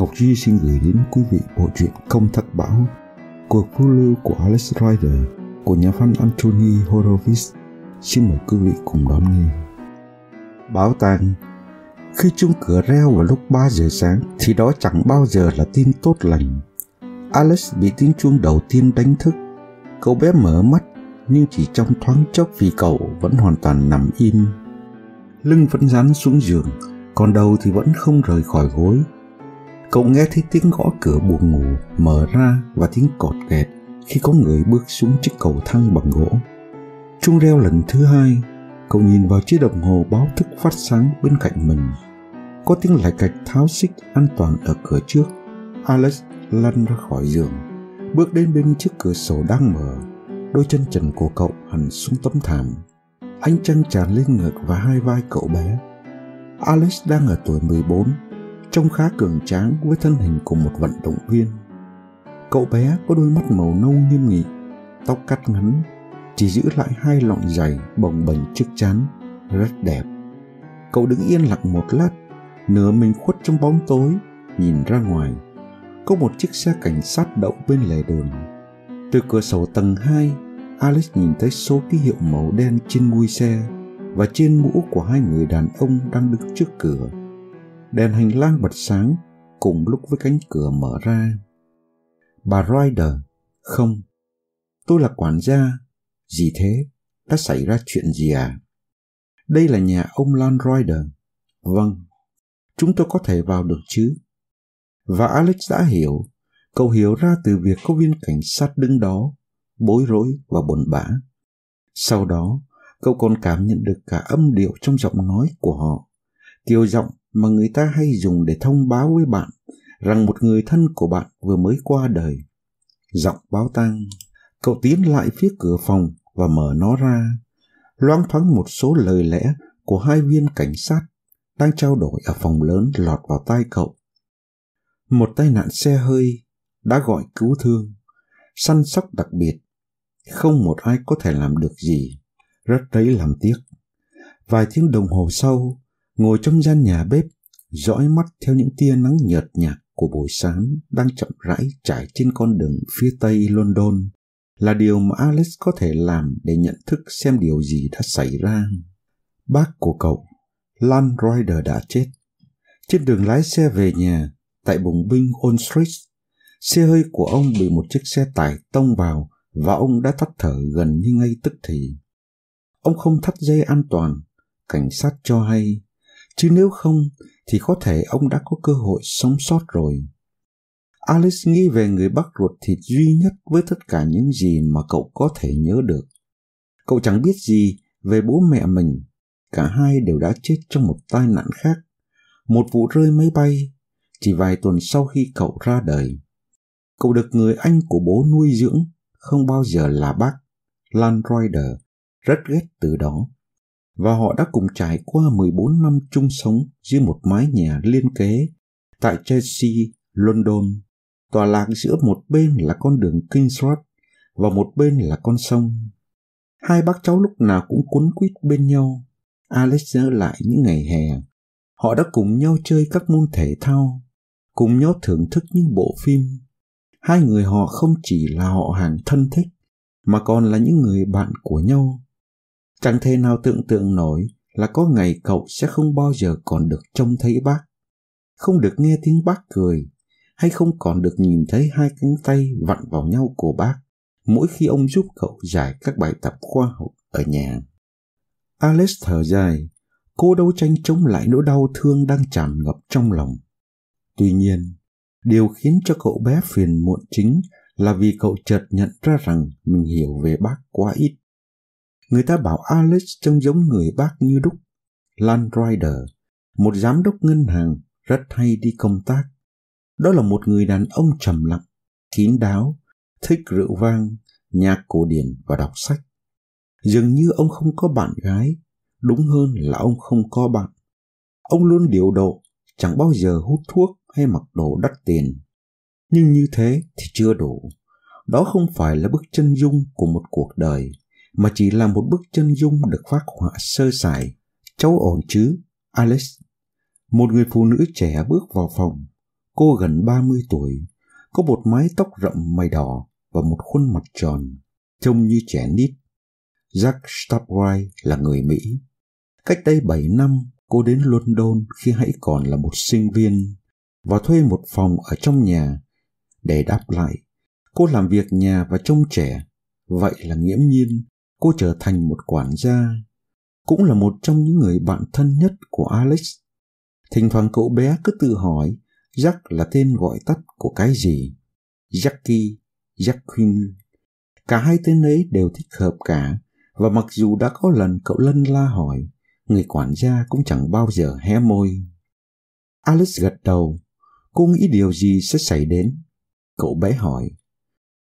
Ngọc Duy xin gửi đến quý vị bộ truyện Không Thất Bảo, cuộc phiêu lưu của Alex Rider của nhà văn Anthony Horowitz. Xin mời quý vị cùng đón nghe. Bảo tàng Khi chuông cửa reo vào lúc 3 giờ sáng thì đó chẳng bao giờ là tin tốt lành. Alex bị tiếng chuông đầu tiên đánh thức. Cậu bé mở mắt nhưng chỉ trong thoáng chốc vì cậu vẫn hoàn toàn nằm im. Lưng vẫn dán xuống giường, còn đầu thì vẫn không rời khỏi gối Cậu nghe thấy tiếng gõ cửa buồn ngủ mở ra và tiếng cột kẹt khi có người bước xuống chiếc cầu thang bằng gỗ. chuông reo lần thứ hai, cậu nhìn vào chiếc đồng hồ báo thức phát sáng bên cạnh mình. Có tiếng lạch cạch tháo xích an toàn ở cửa trước. Alex lăn ra khỏi giường, bước đến bên chiếc cửa sổ đang mở. Đôi chân trần của cậu hẳn xuống tấm thảm. Ánh trăng tràn lên ngực và hai vai cậu bé. Alex đang ở tuổi 14, trông khá cường tráng với thân hình của một vận động viên. Cậu bé có đôi mắt màu nâu nghiêm nghị, tóc cắt ngắn, chỉ giữ lại hai lọn giày bồng bềnh trước chán, rất đẹp. Cậu đứng yên lặng một lát, nửa mình khuất trong bóng tối, nhìn ra ngoài. Có một chiếc xe cảnh sát đậu bên lề đường Từ cửa sổ tầng 2, alice nhìn thấy số ký hiệu màu đen trên mui xe và trên mũ của hai người đàn ông đang đứng trước cửa đèn hành lang bật sáng cùng lúc với cánh cửa mở ra. Bà Ryder, không, tôi là quản gia. Gì thế? Đã xảy ra chuyện gì à? Đây là nhà ông Lan Ryder. Vâng, chúng tôi có thể vào được chứ? Và Alex đã hiểu, cậu hiểu ra từ việc có viên cảnh sát đứng đó, bối rối và buồn bã. Sau đó, cậu còn cảm nhận được cả âm điệu trong giọng nói của họ, kiểu giọng mà người ta hay dùng để thông báo với bạn rằng một người thân của bạn vừa mới qua đời. Giọng báo tang, cậu tiến lại phía cửa phòng và mở nó ra, loáng thoáng một số lời lẽ của hai viên cảnh sát đang trao đổi ở phòng lớn lọt vào tai cậu. Một tai nạn xe hơi đã gọi cứu thương, săn sóc đặc biệt, không một ai có thể làm được gì, rất đấy làm tiếc. Vài tiếng đồng hồ sau, ngồi trong gian nhà bếp, dõi mắt theo những tia nắng nhợt nhạt của buổi sáng đang chậm rãi trải trên con đường phía tây London là điều mà Alex có thể làm để nhận thức xem điều gì đã xảy ra. Bác của cậu, Lan Ryder đã chết. Trên đường lái xe về nhà, tại bùng binh Old Street, xe hơi của ông bị một chiếc xe tải tông vào và ông đã tắt thở gần như ngay tức thì. Ông không thắt dây an toàn, cảnh sát cho hay chứ nếu không thì có thể ông đã có cơ hội sống sót rồi. Alice nghĩ về người bác ruột thịt duy nhất với tất cả những gì mà cậu có thể nhớ được. Cậu chẳng biết gì về bố mẹ mình, cả hai đều đã chết trong một tai nạn khác, một vụ rơi máy bay chỉ vài tuần sau khi cậu ra đời. Cậu được người anh của bố nuôi dưỡng, không bao giờ là bác, Lan Reuter, rất ghét từ đó và họ đã cùng trải qua 14 năm chung sống dưới một mái nhà liên kế tại Chelsea, London, tòa lạc giữa một bên là con đường King's Road và một bên là con sông. Hai bác cháu lúc nào cũng cuốn quýt bên nhau. Alex nhớ lại những ngày hè. Họ đã cùng nhau chơi các môn thể thao, cùng nhau thưởng thức những bộ phim. Hai người họ không chỉ là họ hàng thân thích, mà còn là những người bạn của nhau Chẳng thể nào tưởng tượng nổi là có ngày cậu sẽ không bao giờ còn được trông thấy bác, không được nghe tiếng bác cười, hay không còn được nhìn thấy hai cánh tay vặn vào nhau của bác mỗi khi ông giúp cậu giải các bài tập khoa học ở nhà. Alex thở dài, cô đấu tranh chống lại nỗi đau thương đang tràn ngập trong lòng. Tuy nhiên, điều khiến cho cậu bé phiền muộn chính là vì cậu chợt nhận ra rằng mình hiểu về bác quá ít. Người ta bảo Alex trông giống người bác như đúc. Lan Ryder, một giám đốc ngân hàng rất hay đi công tác. Đó là một người đàn ông trầm lặng, kín đáo, thích rượu vang, nhạc cổ điển và đọc sách. Dường như ông không có bạn gái, đúng hơn là ông không có bạn. Ông luôn điều độ, chẳng bao giờ hút thuốc hay mặc đồ đắt tiền. Nhưng như thế thì chưa đủ. Đó không phải là bức chân dung của một cuộc đời mà chỉ là một bức chân dung được phát họa sơ sài. Cháu ổn chứ, Alice? Một người phụ nữ trẻ bước vào phòng. Cô gần 30 tuổi, có một mái tóc rậm mày đỏ và một khuôn mặt tròn, trông như trẻ nít. Jack Stabway là người Mỹ. Cách đây 7 năm, cô đến London khi hãy còn là một sinh viên và thuê một phòng ở trong nhà. Để đáp lại, cô làm việc nhà và trông trẻ. Vậy là nghiễm nhiên, cô trở thành một quản gia, cũng là một trong những người bạn thân nhất của Alex. Thỉnh thoảng cậu bé cứ tự hỏi Jack là tên gọi tắt của cái gì. Jackie, Jacqueline. Cả hai tên ấy đều thích hợp cả, và mặc dù đã có lần cậu lân la hỏi, người quản gia cũng chẳng bao giờ hé môi. Alex gật đầu, cô nghĩ điều gì sẽ xảy đến. Cậu bé hỏi,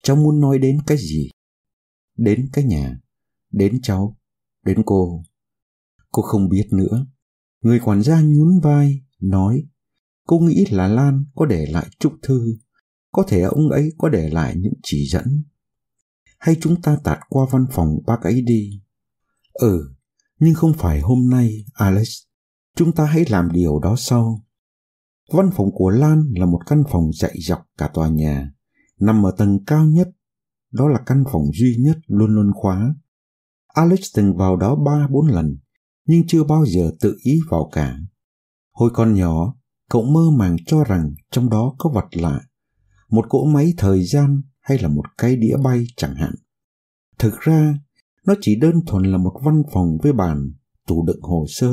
cháu muốn nói đến cái gì? Đến cái nhà đến cháu, đến cô. Cô không biết nữa. Người quản gia nhún vai, nói. Cô nghĩ là Lan có để lại trúc thư. Có thể ông ấy có để lại những chỉ dẫn. Hay chúng ta tạt qua văn phòng bác ấy đi. Ừ, nhưng không phải hôm nay, Alex. Chúng ta hãy làm điều đó sau. Văn phòng của Lan là một căn phòng dạy dọc cả tòa nhà, nằm ở tầng cao nhất. Đó là căn phòng duy nhất luôn luôn khóa Alex từng vào đó ba bốn lần, nhưng chưa bao giờ tự ý vào cả. Hồi còn nhỏ, cậu mơ màng cho rằng trong đó có vật lạ, một cỗ máy thời gian hay là một cái đĩa bay chẳng hạn. Thực ra, nó chỉ đơn thuần là một văn phòng với bàn, tủ đựng hồ sơ,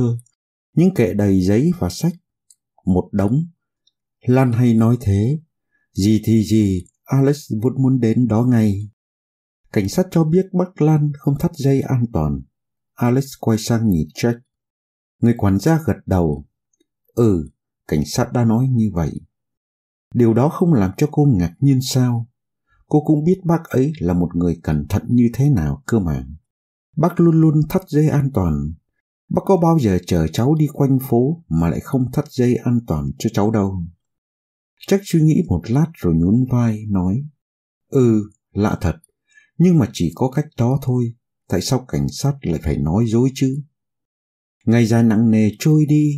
những kệ đầy giấy và sách, một đống. Lan hay nói thế, gì thì gì, Alex vốn muốn đến đó ngay. Cảnh sát cho biết Bắc Lan không thắt dây an toàn. Alex quay sang nhìn Jack. Người quản gia gật đầu. Ừ, cảnh sát đã nói như vậy. Điều đó không làm cho cô ngạc nhiên sao? Cô cũng biết bác ấy là một người cẩn thận như thế nào cơ mà. Bác luôn luôn thắt dây an toàn. Bác có bao giờ chở cháu đi quanh phố mà lại không thắt dây an toàn cho cháu đâu. Jack suy nghĩ một lát rồi nhún vai, nói. Ừ, lạ thật. Nhưng mà chỉ có cách đó thôi, tại sao cảnh sát lại phải nói dối chứ? Ngày dài nặng nề trôi đi,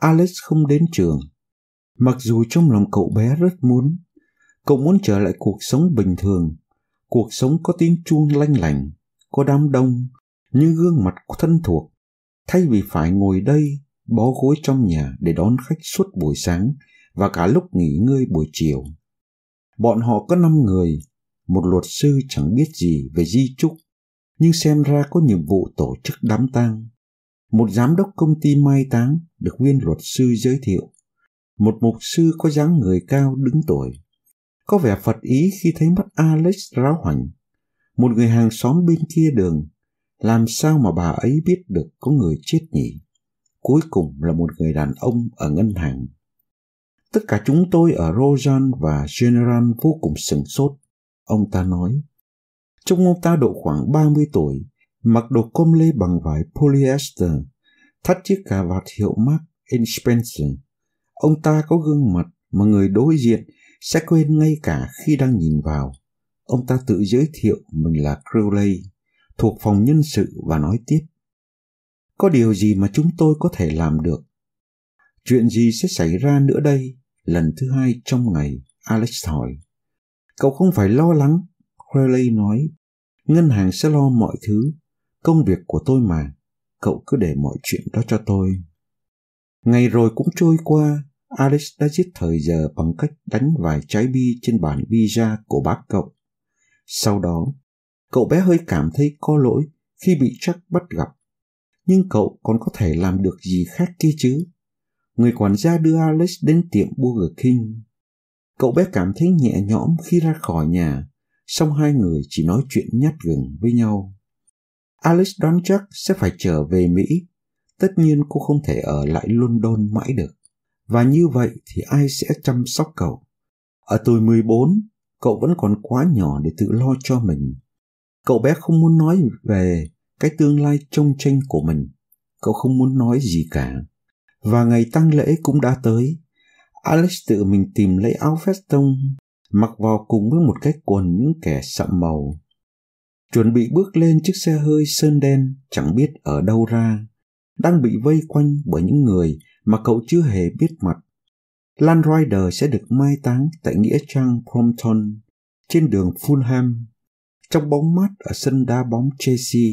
Alex không đến trường. Mặc dù trong lòng cậu bé rất muốn, cậu muốn trở lại cuộc sống bình thường, cuộc sống có tiếng chuông lanh lành, có đám đông, những gương mặt thân thuộc, thay vì phải ngồi đây bó gối trong nhà để đón khách suốt buổi sáng và cả lúc nghỉ ngơi buổi chiều. Bọn họ có năm người, một luật sư chẳng biết gì về di trúc nhưng xem ra có nhiệm vụ tổ chức đám tang một giám đốc công ty mai táng được nguyên luật sư giới thiệu một mục sư có dáng người cao đứng tuổi có vẻ phật ý khi thấy mắt alex ráo hoảnh một người hàng xóm bên kia đường làm sao mà bà ấy biết được có người chết nhỉ cuối cùng là một người đàn ông ở ngân hàng tất cả chúng tôi ở rojan và general vô cùng sửng sốt Ông ta nói, trông ông ta độ khoảng 30 tuổi, mặc đồ com lê bằng vải polyester, thắt chiếc cà vạt hiệu Mark Spencer. Ông ta có gương mặt mà người đối diện sẽ quên ngay cả khi đang nhìn vào. Ông ta tự giới thiệu mình là Crowley, thuộc phòng nhân sự và nói tiếp. Có điều gì mà chúng tôi có thể làm được? Chuyện gì sẽ xảy ra nữa đây? Lần thứ hai trong ngày, Alex hỏi. Cậu không phải lo lắng, Crowley nói. Ngân hàng sẽ lo mọi thứ, công việc của tôi mà, cậu cứ để mọi chuyện đó cho tôi. Ngày rồi cũng trôi qua, alice đã giết thời giờ bằng cách đánh vài trái bi trên bản visa của bác cậu. Sau đó, cậu bé hơi cảm thấy có lỗi khi bị chắc bắt gặp. Nhưng cậu còn có thể làm được gì khác kia chứ? Người quản gia đưa alice đến tiệm Burger King. Cậu bé cảm thấy nhẹ nhõm khi ra khỏi nhà, song hai người chỉ nói chuyện nhát gừng với nhau. Alice đoán chắc sẽ phải trở về Mỹ. Tất nhiên cô không thể ở lại London mãi được. Và như vậy thì ai sẽ chăm sóc cậu? Ở tuổi mười bốn cậu vẫn còn quá nhỏ để tự lo cho mình. Cậu bé không muốn nói về cái tương lai trông tranh của mình. Cậu không muốn nói gì cả. Và ngày tăng lễ cũng đã tới. Alex tự mình tìm lấy áo vest tông, mặc vào cùng với một cái quần những kẻ sậm màu. Chuẩn bị bước lên chiếc xe hơi sơn đen chẳng biết ở đâu ra, đang bị vây quanh bởi những người mà cậu chưa hề biết mặt. Lan Rider sẽ được mai táng tại nghĩa trang Brompton trên đường Fulham, trong bóng mát ở sân đá bóng Chelsea.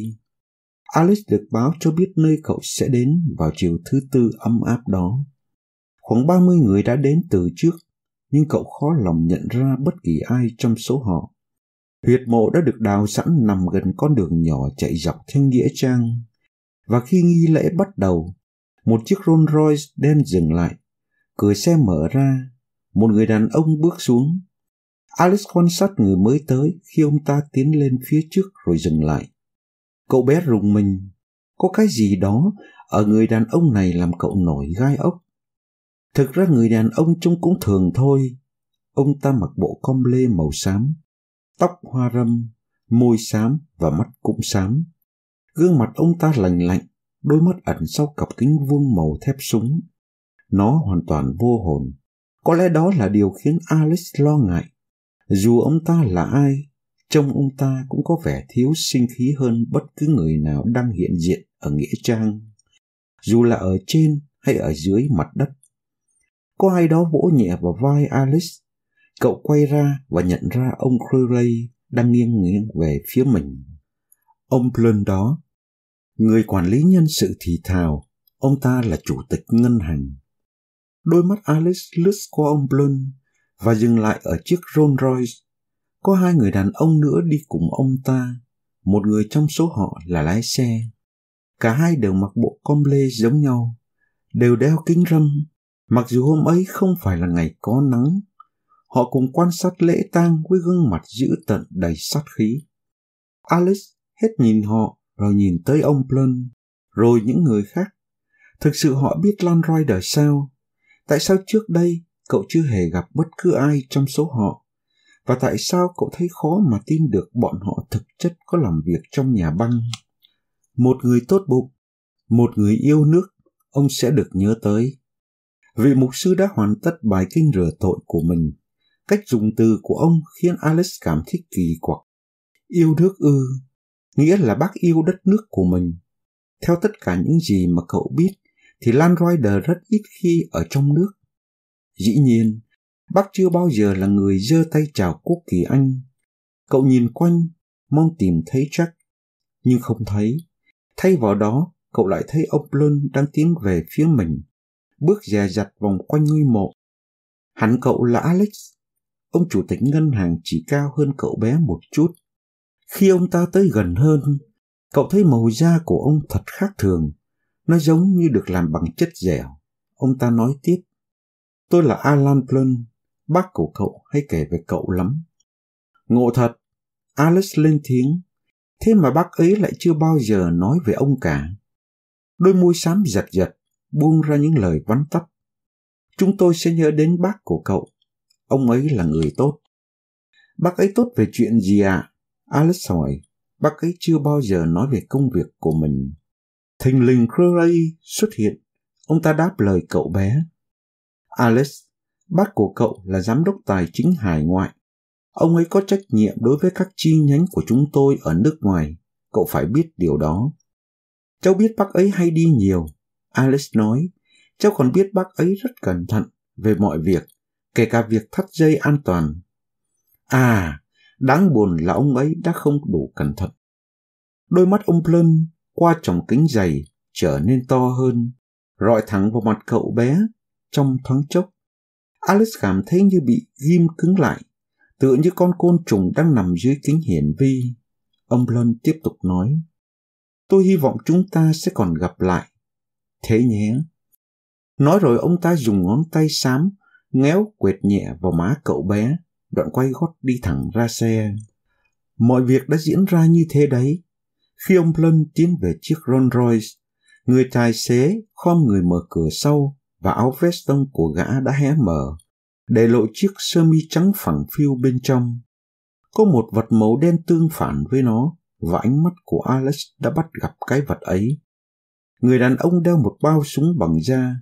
Alex được báo cho biết nơi cậu sẽ đến vào chiều thứ tư âm áp đó. Khoảng 30 người đã đến từ trước, nhưng cậu khó lòng nhận ra bất kỳ ai trong số họ. Huyệt mộ đã được đào sẵn nằm gần con đường nhỏ chạy dọc theo nghĩa trang. Và khi nghi lễ bắt đầu, một chiếc Rolls Royce đen dừng lại. Cửa xe mở ra, một người đàn ông bước xuống. Alex quan sát người mới tới khi ông ta tiến lên phía trước rồi dừng lại. Cậu bé rùng mình, có cái gì đó ở người đàn ông này làm cậu nổi gai ốc. Thực ra người đàn ông trông cũng thường thôi. Ông ta mặc bộ com lê màu xám, tóc hoa râm, môi xám và mắt cũng xám. Gương mặt ông ta lành lạnh, đôi mắt ẩn sau cặp kính vuông màu thép súng. Nó hoàn toàn vô hồn. Có lẽ đó là điều khiến Alice lo ngại. Dù ông ta là ai, trông ông ta cũng có vẻ thiếu sinh khí hơn bất cứ người nào đang hiện diện ở Nghĩa Trang. Dù là ở trên hay ở dưới mặt đất có ai đó vỗ nhẹ vào vai Alice. Cậu quay ra và nhận ra ông Cleary đang nghiêng nghiêng về phía mình. Ông Plun đó, người quản lý nhân sự thì thào, ông ta là chủ tịch ngân hàng. Đôi mắt Alice lướt qua ông Plun và dừng lại ở chiếc Rolls Royce. Có hai người đàn ông nữa đi cùng ông ta, một người trong số họ là lái xe. Cả hai đều mặc bộ com lê giống nhau, đều đeo kính râm Mặc dù hôm ấy không phải là ngày có nắng, họ cùng quan sát lễ tang với gương mặt dữ tợn đầy sát khí. Alice hết nhìn họ rồi nhìn tới ông Plun, rồi những người khác. Thực sự họ biết Lan Roy đời sao. Tại sao trước đây cậu chưa hề gặp bất cứ ai trong số họ? Và tại sao cậu thấy khó mà tin được bọn họ thực chất có làm việc trong nhà băng? Một người tốt bụng, một người yêu nước, ông sẽ được nhớ tới vì mục sư đã hoàn tất bài kinh rửa tội của mình. Cách dùng từ của ông khiến Alex cảm thấy kỳ quặc. Yêu nước ư, nghĩa là bác yêu đất nước của mình. Theo tất cả những gì mà cậu biết, thì Lan Rider rất ít khi ở trong nước. Dĩ nhiên, bác chưa bao giờ là người giơ tay chào quốc kỳ Anh. Cậu nhìn quanh, mong tìm thấy Jack, nhưng không thấy. Thay vào đó, cậu lại thấy ông Blun đang tiến về phía mình bước dè dặt vòng quanh ngôi mộ. hẳn cậu là Alex. Ông chủ tịch ngân hàng chỉ cao hơn cậu bé một chút. Khi ông ta tới gần hơn, cậu thấy màu da của ông thật khác thường. Nó giống như được làm bằng chất dẻo. Ông ta nói tiếp. Tôi là Alan Plun, bác của cậu hay kể về cậu lắm. Ngộ thật, Alex lên tiếng. Thế mà bác ấy lại chưa bao giờ nói về ông cả. Đôi môi xám giật giật, buông ra những lời vắn tắt. Chúng tôi sẽ nhớ đến bác của cậu. Ông ấy là người tốt. Bác ấy tốt về chuyện gì ạ? À? Alex hỏi. Bác ấy chưa bao giờ nói về công việc của mình. Thình lình Crowley xuất hiện. Ông ta đáp lời cậu bé. Alex, bác của cậu là giám đốc tài chính hải ngoại. Ông ấy có trách nhiệm đối với các chi nhánh của chúng tôi ở nước ngoài. Cậu phải biết điều đó. Cháu biết bác ấy hay đi nhiều, Alex nói, cháu còn biết bác ấy rất cẩn thận về mọi việc, kể cả việc thắt dây an toàn. À, đáng buồn là ông ấy đã không đủ cẩn thận. Đôi mắt ông Plum qua tròng kính dày trở nên to hơn, rọi thẳng vào mặt cậu bé trong thoáng chốc. Alex cảm thấy như bị ghim cứng lại, tựa như con côn trùng đang nằm dưới kính hiển vi. Ông Plum tiếp tục nói, tôi hy vọng chúng ta sẽ còn gặp lại thế nhé. Nói rồi ông ta dùng ngón tay xám, ngéo quệt nhẹ vào má cậu bé, đoạn quay gót đi thẳng ra xe. Mọi việc đã diễn ra như thế đấy. Khi ông Plun tiến về chiếc Rolls Royce, người tài xế khom người mở cửa sau và áo vest tông của gã đã hé mở, để lộ chiếc sơ mi trắng phẳng phiu bên trong. Có một vật màu đen tương phản với nó và ánh mắt của Alex đã bắt gặp cái vật ấy người đàn ông đeo một bao súng bằng da,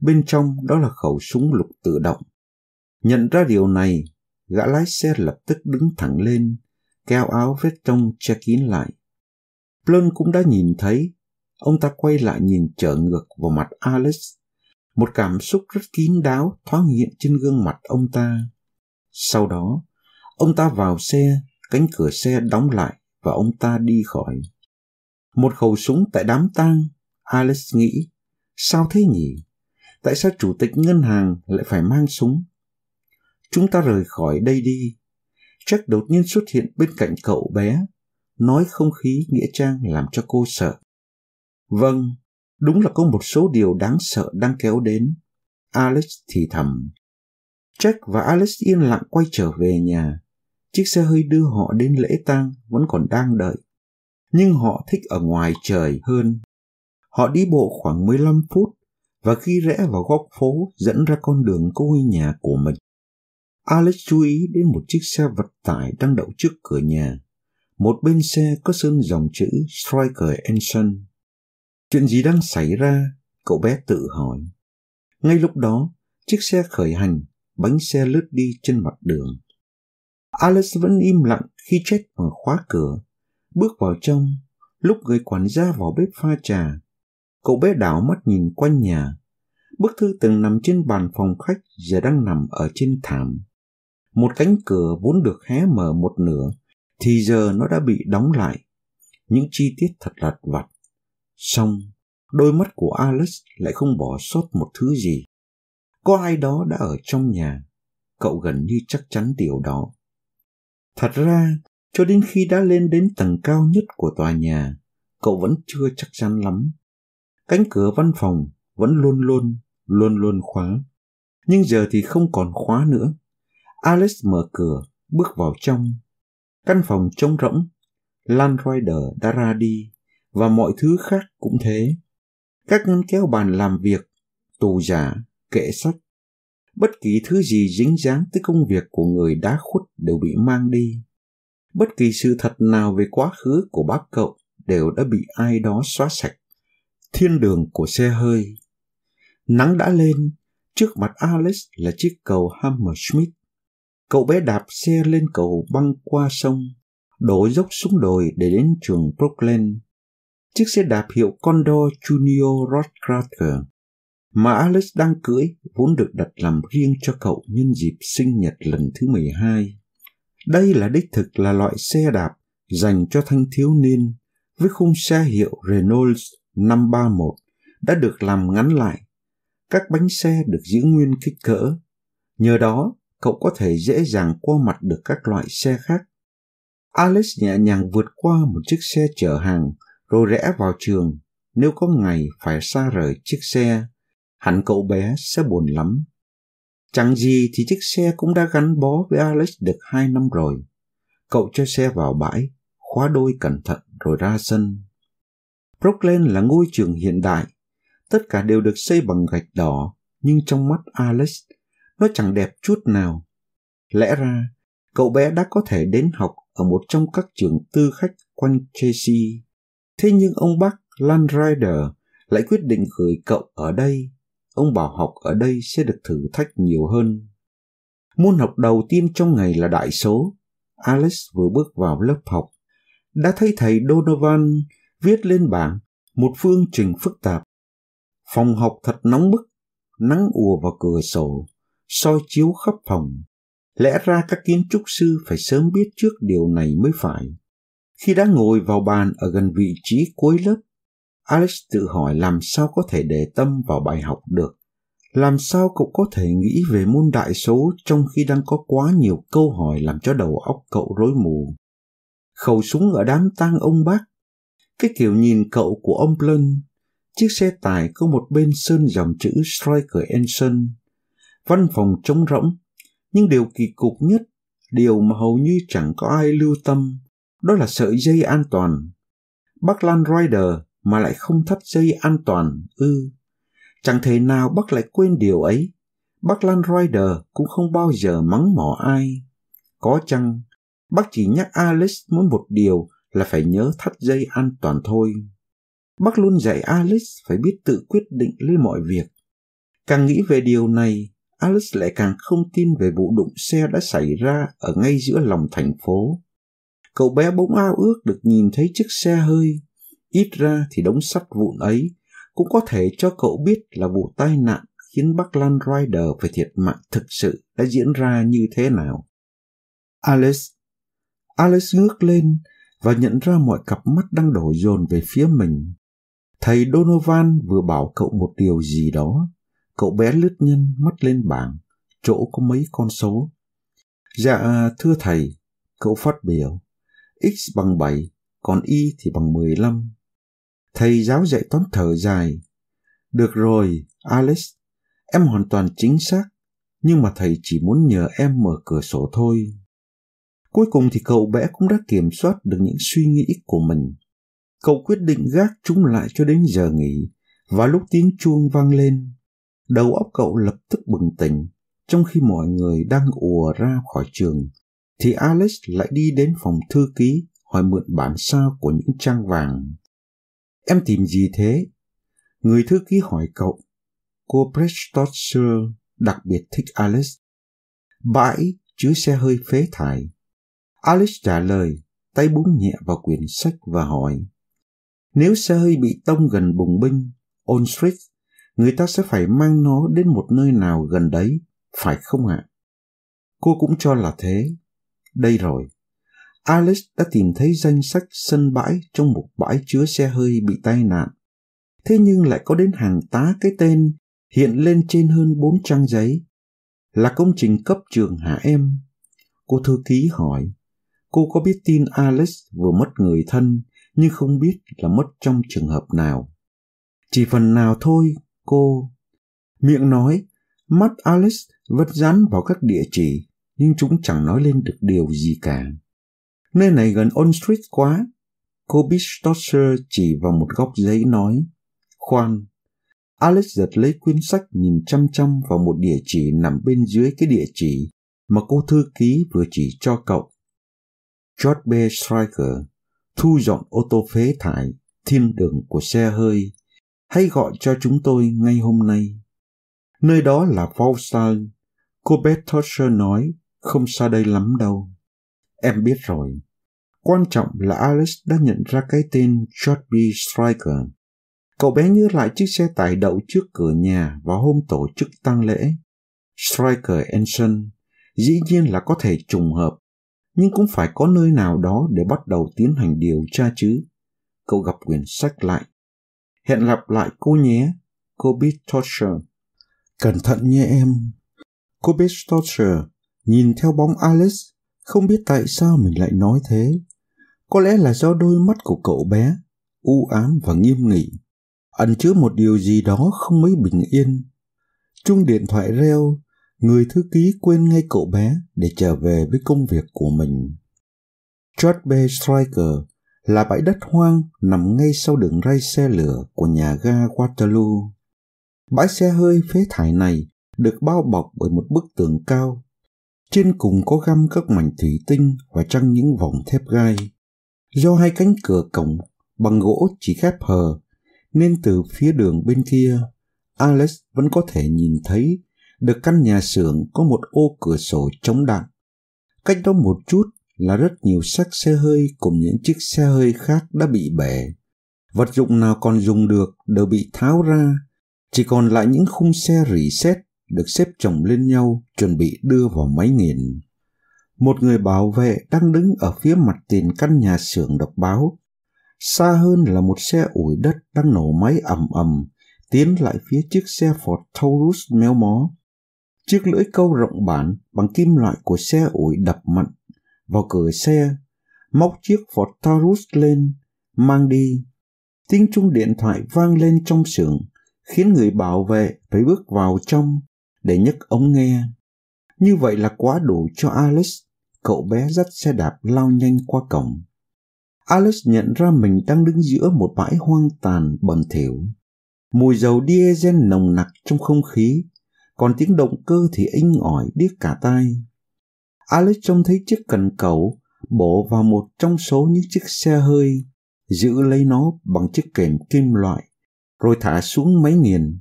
bên trong đó là khẩu súng lục tự động. Nhận ra điều này, gã lái xe lập tức đứng thẳng lên, kéo áo vết trong che kín lại. Plon cũng đã nhìn thấy, ông ta quay lại nhìn trở ngược vào mặt alice Một cảm xúc rất kín đáo thoáng hiện trên gương mặt ông ta. Sau đó, ông ta vào xe, cánh cửa xe đóng lại và ông ta đi khỏi. Một khẩu súng tại đám tang Alice nghĩ, sao thế nhỉ? Tại sao chủ tịch ngân hàng lại phải mang súng? Chúng ta rời khỏi đây đi. Jack đột nhiên xuất hiện bên cạnh cậu bé, nói không khí nghĩa trang làm cho cô sợ. Vâng, đúng là có một số điều đáng sợ đang kéo đến. Alice thì thầm. Jack và Alice yên lặng quay trở về nhà. Chiếc xe hơi đưa họ đến lễ tang vẫn còn đang đợi. Nhưng họ thích ở ngoài trời hơn. Họ đi bộ khoảng 15 phút và khi rẽ vào góc phố dẫn ra con đường có ngôi nhà của mình. Alex chú ý đến một chiếc xe vật tải đang đậu trước cửa nhà. Một bên xe có sơn dòng chữ Striker Ensign. Chuyện gì đang xảy ra? Cậu bé tự hỏi. Ngay lúc đó, chiếc xe khởi hành, bánh xe lướt đi trên mặt đường. Alex vẫn im lặng khi chết mở khóa cửa. Bước vào trong, lúc người quản gia vào bếp pha trà, cậu bé đảo mắt nhìn quanh nhà. Bức thư từng nằm trên bàn phòng khách giờ đang nằm ở trên thảm. Một cánh cửa vốn được hé mở một nửa, thì giờ nó đã bị đóng lại. Những chi tiết thật lặt vặt. Xong, đôi mắt của alice lại không bỏ sót một thứ gì. Có ai đó đã ở trong nhà. Cậu gần như chắc chắn điều đó. Thật ra, cho đến khi đã lên đến tầng cao nhất của tòa nhà, cậu vẫn chưa chắc chắn lắm. Cánh cửa văn phòng vẫn luôn luôn, luôn luôn khóa. Nhưng giờ thì không còn khóa nữa. Alex mở cửa, bước vào trong. Căn phòng trống rỗng, Land Rider đã ra đi và mọi thứ khác cũng thế. Các ngăn kéo bàn làm việc, tù giả, kệ sách, bất kỳ thứ gì dính dáng tới công việc của người đã khuất đều bị mang đi. Bất kỳ sự thật nào về quá khứ của bác cậu đều đã bị ai đó xóa sạch thiên đường của xe hơi. Nắng đã lên, trước mặt Alex là chiếc cầu hammersmith Cậu bé đạp xe lên cầu băng qua sông, đổ dốc xuống đồi để đến trường Brooklyn. Chiếc xe đạp hiệu Condor Junior Rothkrater mà Alex đang cưỡi vốn được đặt làm riêng cho cậu nhân dịp sinh nhật lần thứ 12. Đây là đích thực là loại xe đạp dành cho thanh thiếu niên với khung xe hiệu renault 531 đã được làm ngắn lại. Các bánh xe được giữ nguyên kích cỡ. Nhờ đó, cậu có thể dễ dàng qua mặt được các loại xe khác. Alex nhẹ nhàng vượt qua một chiếc xe chở hàng rồi rẽ vào trường. Nếu có ngày phải xa rời chiếc xe, hẳn cậu bé sẽ buồn lắm. Chẳng gì thì chiếc xe cũng đã gắn bó với Alex được hai năm rồi. Cậu cho xe vào bãi, khóa đôi cẩn thận rồi ra sân Brooklyn là ngôi trường hiện đại. Tất cả đều được xây bằng gạch đỏ, nhưng trong mắt Alex, nó chẳng đẹp chút nào. Lẽ ra, cậu bé đã có thể đến học ở một trong các trường tư khách quanh Chelsea. Thế nhưng ông bác Landrider lại quyết định gửi cậu ở đây. Ông bảo học ở đây sẽ được thử thách nhiều hơn. Môn học đầu tiên trong ngày là đại số. Alex vừa bước vào lớp học, đã thấy thầy Donovan viết lên bảng một phương trình phức tạp. Phòng học thật nóng bức, nắng ùa vào cửa sổ, soi chiếu khắp phòng. Lẽ ra các kiến trúc sư phải sớm biết trước điều này mới phải. Khi đã ngồi vào bàn ở gần vị trí cuối lớp, Alex tự hỏi làm sao có thể để tâm vào bài học được. Làm sao cậu có thể nghĩ về môn đại số trong khi đang có quá nhiều câu hỏi làm cho đầu óc cậu rối mù? Khẩu súng ở đám tang ông bác cái kiểu nhìn cậu của ông Blunt, chiếc xe tải có một bên sơn dòng chữ Striker Ensign, văn phòng trống rỗng, nhưng điều kỳ cục nhất, điều mà hầu như chẳng có ai lưu tâm, đó là sợi dây an toàn. Bác Lan Rider mà lại không thắt dây an toàn, ư. Chẳng thể nào bác lại quên điều ấy. Bác Lan Rider cũng không bao giờ mắng mỏ ai. Có chăng, bác chỉ nhắc Alice muốn một điều là phải nhớ thắt dây an toàn thôi. Bác luôn dạy Alice phải biết tự quyết định lên mọi việc. Càng nghĩ về điều này, Alice lại càng không tin về vụ đụng xe đã xảy ra ở ngay giữa lòng thành phố. Cậu bé bỗng ao ước được nhìn thấy chiếc xe hơi. Ít ra thì đống sắt vụn ấy cũng có thể cho cậu biết là vụ tai nạn khiến bác Lan Rider phải thiệt mạng thực sự đã diễn ra như thế nào. Alice Alice ngước lên và nhận ra mọi cặp mắt đang đổ dồn về phía mình. Thầy Donovan vừa bảo cậu một điều gì đó. Cậu bé lướt nhân mắt lên bảng, chỗ có mấy con số. Dạ, thưa thầy, cậu phát biểu, x bằng 7, còn y thì bằng 15. Thầy giáo dạy toán thở dài. Được rồi, Alex, em hoàn toàn chính xác, nhưng mà thầy chỉ muốn nhờ em mở cửa sổ thôi. Cuối cùng thì cậu bé cũng đã kiểm soát được những suy nghĩ của mình. Cậu quyết định gác chúng lại cho đến giờ nghỉ và lúc tiếng chuông vang lên, đầu óc cậu lập tức bừng tỉnh. Trong khi mọi người đang ùa ra khỏi trường, thì Alex lại đi đến phòng thư ký hỏi mượn bản sao của những trang vàng. Em tìm gì thế? Người thư ký hỏi cậu. Cô Prestotcher đặc biệt thích Alex. Bãi chứa xe hơi phế thải Alice trả lời, tay búng nhẹ vào quyển sách và hỏi. Nếu xe hơi bị tông gần bùng binh, On Street, người ta sẽ phải mang nó đến một nơi nào gần đấy, phải không ạ? Cô cũng cho là thế. Đây rồi. Alice đã tìm thấy danh sách sân bãi trong một bãi chứa xe hơi bị tai nạn. Thế nhưng lại có đến hàng tá cái tên hiện lên trên hơn bốn trang giấy. Là công trình cấp trường hả em? Cô thư ký hỏi. Cô có biết tin Alice vừa mất người thân nhưng không biết là mất trong trường hợp nào. Chỉ phần nào thôi, cô. Miệng nói, mắt Alice vẫn dán vào các địa chỉ nhưng chúng chẳng nói lên được điều gì cả. Nơi này gần On Street quá. Cô Bistosser chỉ vào một góc giấy nói, khoan, Alice giật lấy quyển sách nhìn chăm chăm vào một địa chỉ nằm bên dưới cái địa chỉ mà cô thư ký vừa chỉ cho cậu. George B. Stryker thu dọn ô tô phế thải, thiên đường của xe hơi, hãy gọi cho chúng tôi ngay hôm nay. Nơi đó là Volstein, cô Beth Tosher nói, không xa đây lắm đâu. Em biết rồi. Quan trọng là Alice đã nhận ra cái tên George B. Stryker. Cậu bé nhớ lại chiếc xe tải đậu trước cửa nhà vào hôm tổ chức tang lễ. Stryker Ensign dĩ nhiên là có thể trùng hợp nhưng cũng phải có nơi nào đó để bắt đầu tiến hành điều tra chứ. Cậu gặp quyển sách lại. Hẹn gặp lại cô nhé, cô Bittorcher. Cẩn thận nhé em. Cô Bittorcher nhìn theo bóng Alice, không biết tại sao mình lại nói thế. Có lẽ là do đôi mắt của cậu bé, u ám và nghiêm nghị, ẩn chứa một điều gì đó không mấy bình yên. Chuông điện thoại reo, người thư ký quên ngay cậu bé để trở về với công việc của mình. George B. Striker là bãi đất hoang nằm ngay sau đường ray xe lửa của nhà ga Waterloo. Bãi xe hơi phế thải này được bao bọc bởi một bức tường cao. Trên cùng có găm các mảnh thủy tinh và trăng những vòng thép gai. Do hai cánh cửa cổng bằng gỗ chỉ khép hờ, nên từ phía đường bên kia, Alex vẫn có thể nhìn thấy được căn nhà xưởng có một ô cửa sổ chống đạn. Cách đó một chút là rất nhiều xác xe hơi cùng những chiếc xe hơi khác đã bị bể. Vật dụng nào còn dùng được đều bị tháo ra, chỉ còn lại những khung xe rỉ sét được xếp chồng lên nhau chuẩn bị đưa vào máy nghiền. Một người bảo vệ đang đứng ở phía mặt tiền căn nhà xưởng đọc báo. Xa hơn là một xe ủi đất đang nổ máy ầm ầm tiến lại phía chiếc xe Ford Taurus méo mó Chiếc lưỡi câu rộng bản bằng kim loại của xe ủi đập mạnh vào cửa xe, móc chiếc Ford Taurus lên, mang đi. Tiếng chuông điện thoại vang lên trong xưởng, khiến người bảo vệ phải bước vào trong để nhấc ống nghe. Như vậy là quá đủ cho alice cậu bé dắt xe đạp lao nhanh qua cổng. alice nhận ra mình đang đứng giữa một bãi hoang tàn bẩn thỉu. Mùi dầu diesel nồng nặc trong không khí còn tiếng động cơ thì inh ỏi điếc cả tai. Alex trông thấy chiếc cần cầu bổ vào một trong số những chiếc xe hơi, giữ lấy nó bằng chiếc kềm kim loại, rồi thả xuống máy nghiền.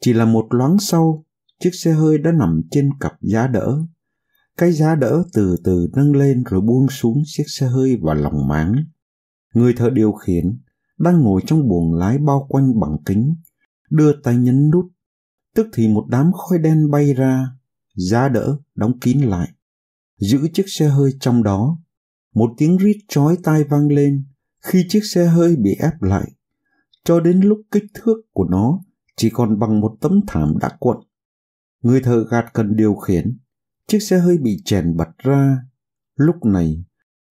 Chỉ là một loáng sau, chiếc xe hơi đã nằm trên cặp giá đỡ. Cái giá đỡ từ từ nâng lên rồi buông xuống chiếc xe hơi và lòng máng. Người thợ điều khiển đang ngồi trong buồng lái bao quanh bằng kính, đưa tay nhấn nút tức thì một đám khói đen bay ra, giá đỡ, đóng kín lại, giữ chiếc xe hơi trong đó. Một tiếng rít chói tai vang lên khi chiếc xe hơi bị ép lại, cho đến lúc kích thước của nó chỉ còn bằng một tấm thảm đã cuộn. Người thợ gạt cần điều khiển, chiếc xe hơi bị chèn bật ra. Lúc này,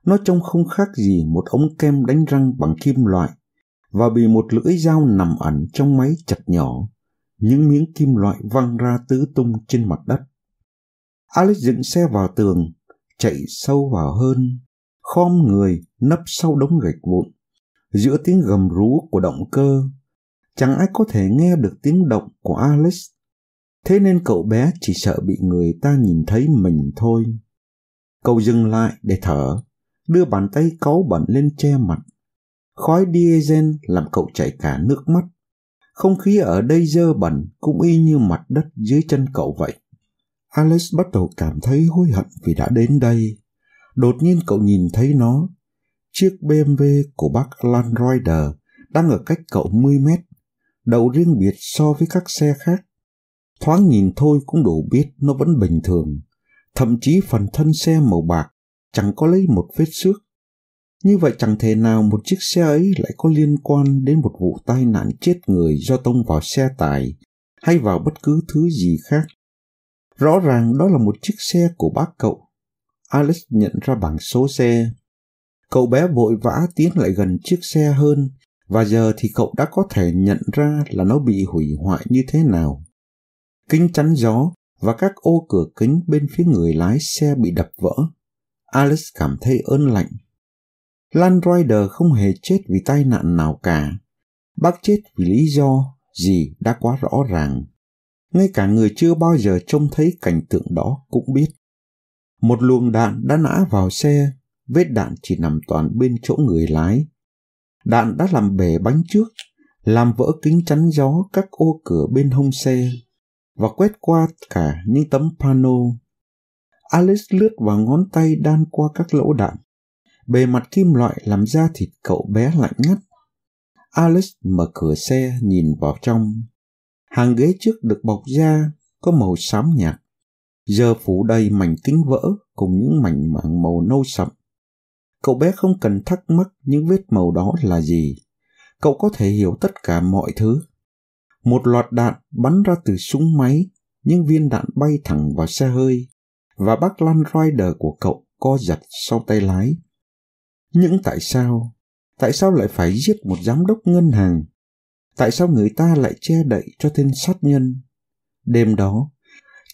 nó trông không khác gì một ống kem đánh răng bằng kim loại và bị một lưỡi dao nằm ẩn trong máy chặt nhỏ những miếng kim loại văng ra tứ tung trên mặt đất. Alex dựng xe vào tường, chạy sâu vào hơn, khom người nấp sau đống gạch vụn. Giữa tiếng gầm rú của động cơ, chẳng ai có thể nghe được tiếng động của Alex. Thế nên cậu bé chỉ sợ bị người ta nhìn thấy mình thôi. Cậu dừng lại để thở, đưa bàn tay cáu bẩn lên che mặt. Khói diesel làm cậu chảy cả nước mắt không khí ở đây dơ bẩn cũng y như mặt đất dưới chân cậu vậy. Alex bắt đầu cảm thấy hối hận vì đã đến đây. Đột nhiên cậu nhìn thấy nó. Chiếc BMW của bác Land đang ở cách cậu 10 mét, đậu riêng biệt so với các xe khác. Thoáng nhìn thôi cũng đủ biết nó vẫn bình thường. Thậm chí phần thân xe màu bạc chẳng có lấy một vết xước. Như vậy chẳng thể nào một chiếc xe ấy lại có liên quan đến một vụ tai nạn chết người do tông vào xe tải hay vào bất cứ thứ gì khác. Rõ ràng đó là một chiếc xe của bác cậu. Alex nhận ra bảng số xe. Cậu bé vội vã tiến lại gần chiếc xe hơn và giờ thì cậu đã có thể nhận ra là nó bị hủy hoại như thế nào. Kính chắn gió và các ô cửa kính bên phía người lái xe bị đập vỡ. Alex cảm thấy ơn lạnh Lan Rider không hề chết vì tai nạn nào cả. Bác chết vì lý do gì đã quá rõ ràng. Ngay cả người chưa bao giờ trông thấy cảnh tượng đó cũng biết. Một luồng đạn đã nã vào xe, vết đạn chỉ nằm toàn bên chỗ người lái. Đạn đã làm bể bánh trước, làm vỡ kính chắn gió các ô cửa bên hông xe và quét qua cả những tấm pano. Alice lướt vào ngón tay đan qua các lỗ đạn bề mặt kim loại làm da thịt cậu bé lạnh ngắt. Alex mở cửa xe nhìn vào trong. Hàng ghế trước được bọc da, có màu xám nhạt. Giờ phủ đầy mảnh kính vỡ cùng những mảnh mảng màu nâu sậm. Cậu bé không cần thắc mắc những vết màu đó là gì. Cậu có thể hiểu tất cả mọi thứ. Một loạt đạn bắn ra từ súng máy, những viên đạn bay thẳng vào xe hơi và bác lăn Rider của cậu co giật sau tay lái những tại sao? Tại sao lại phải giết một giám đốc ngân hàng? Tại sao người ta lại che đậy cho tên sát nhân? Đêm đó,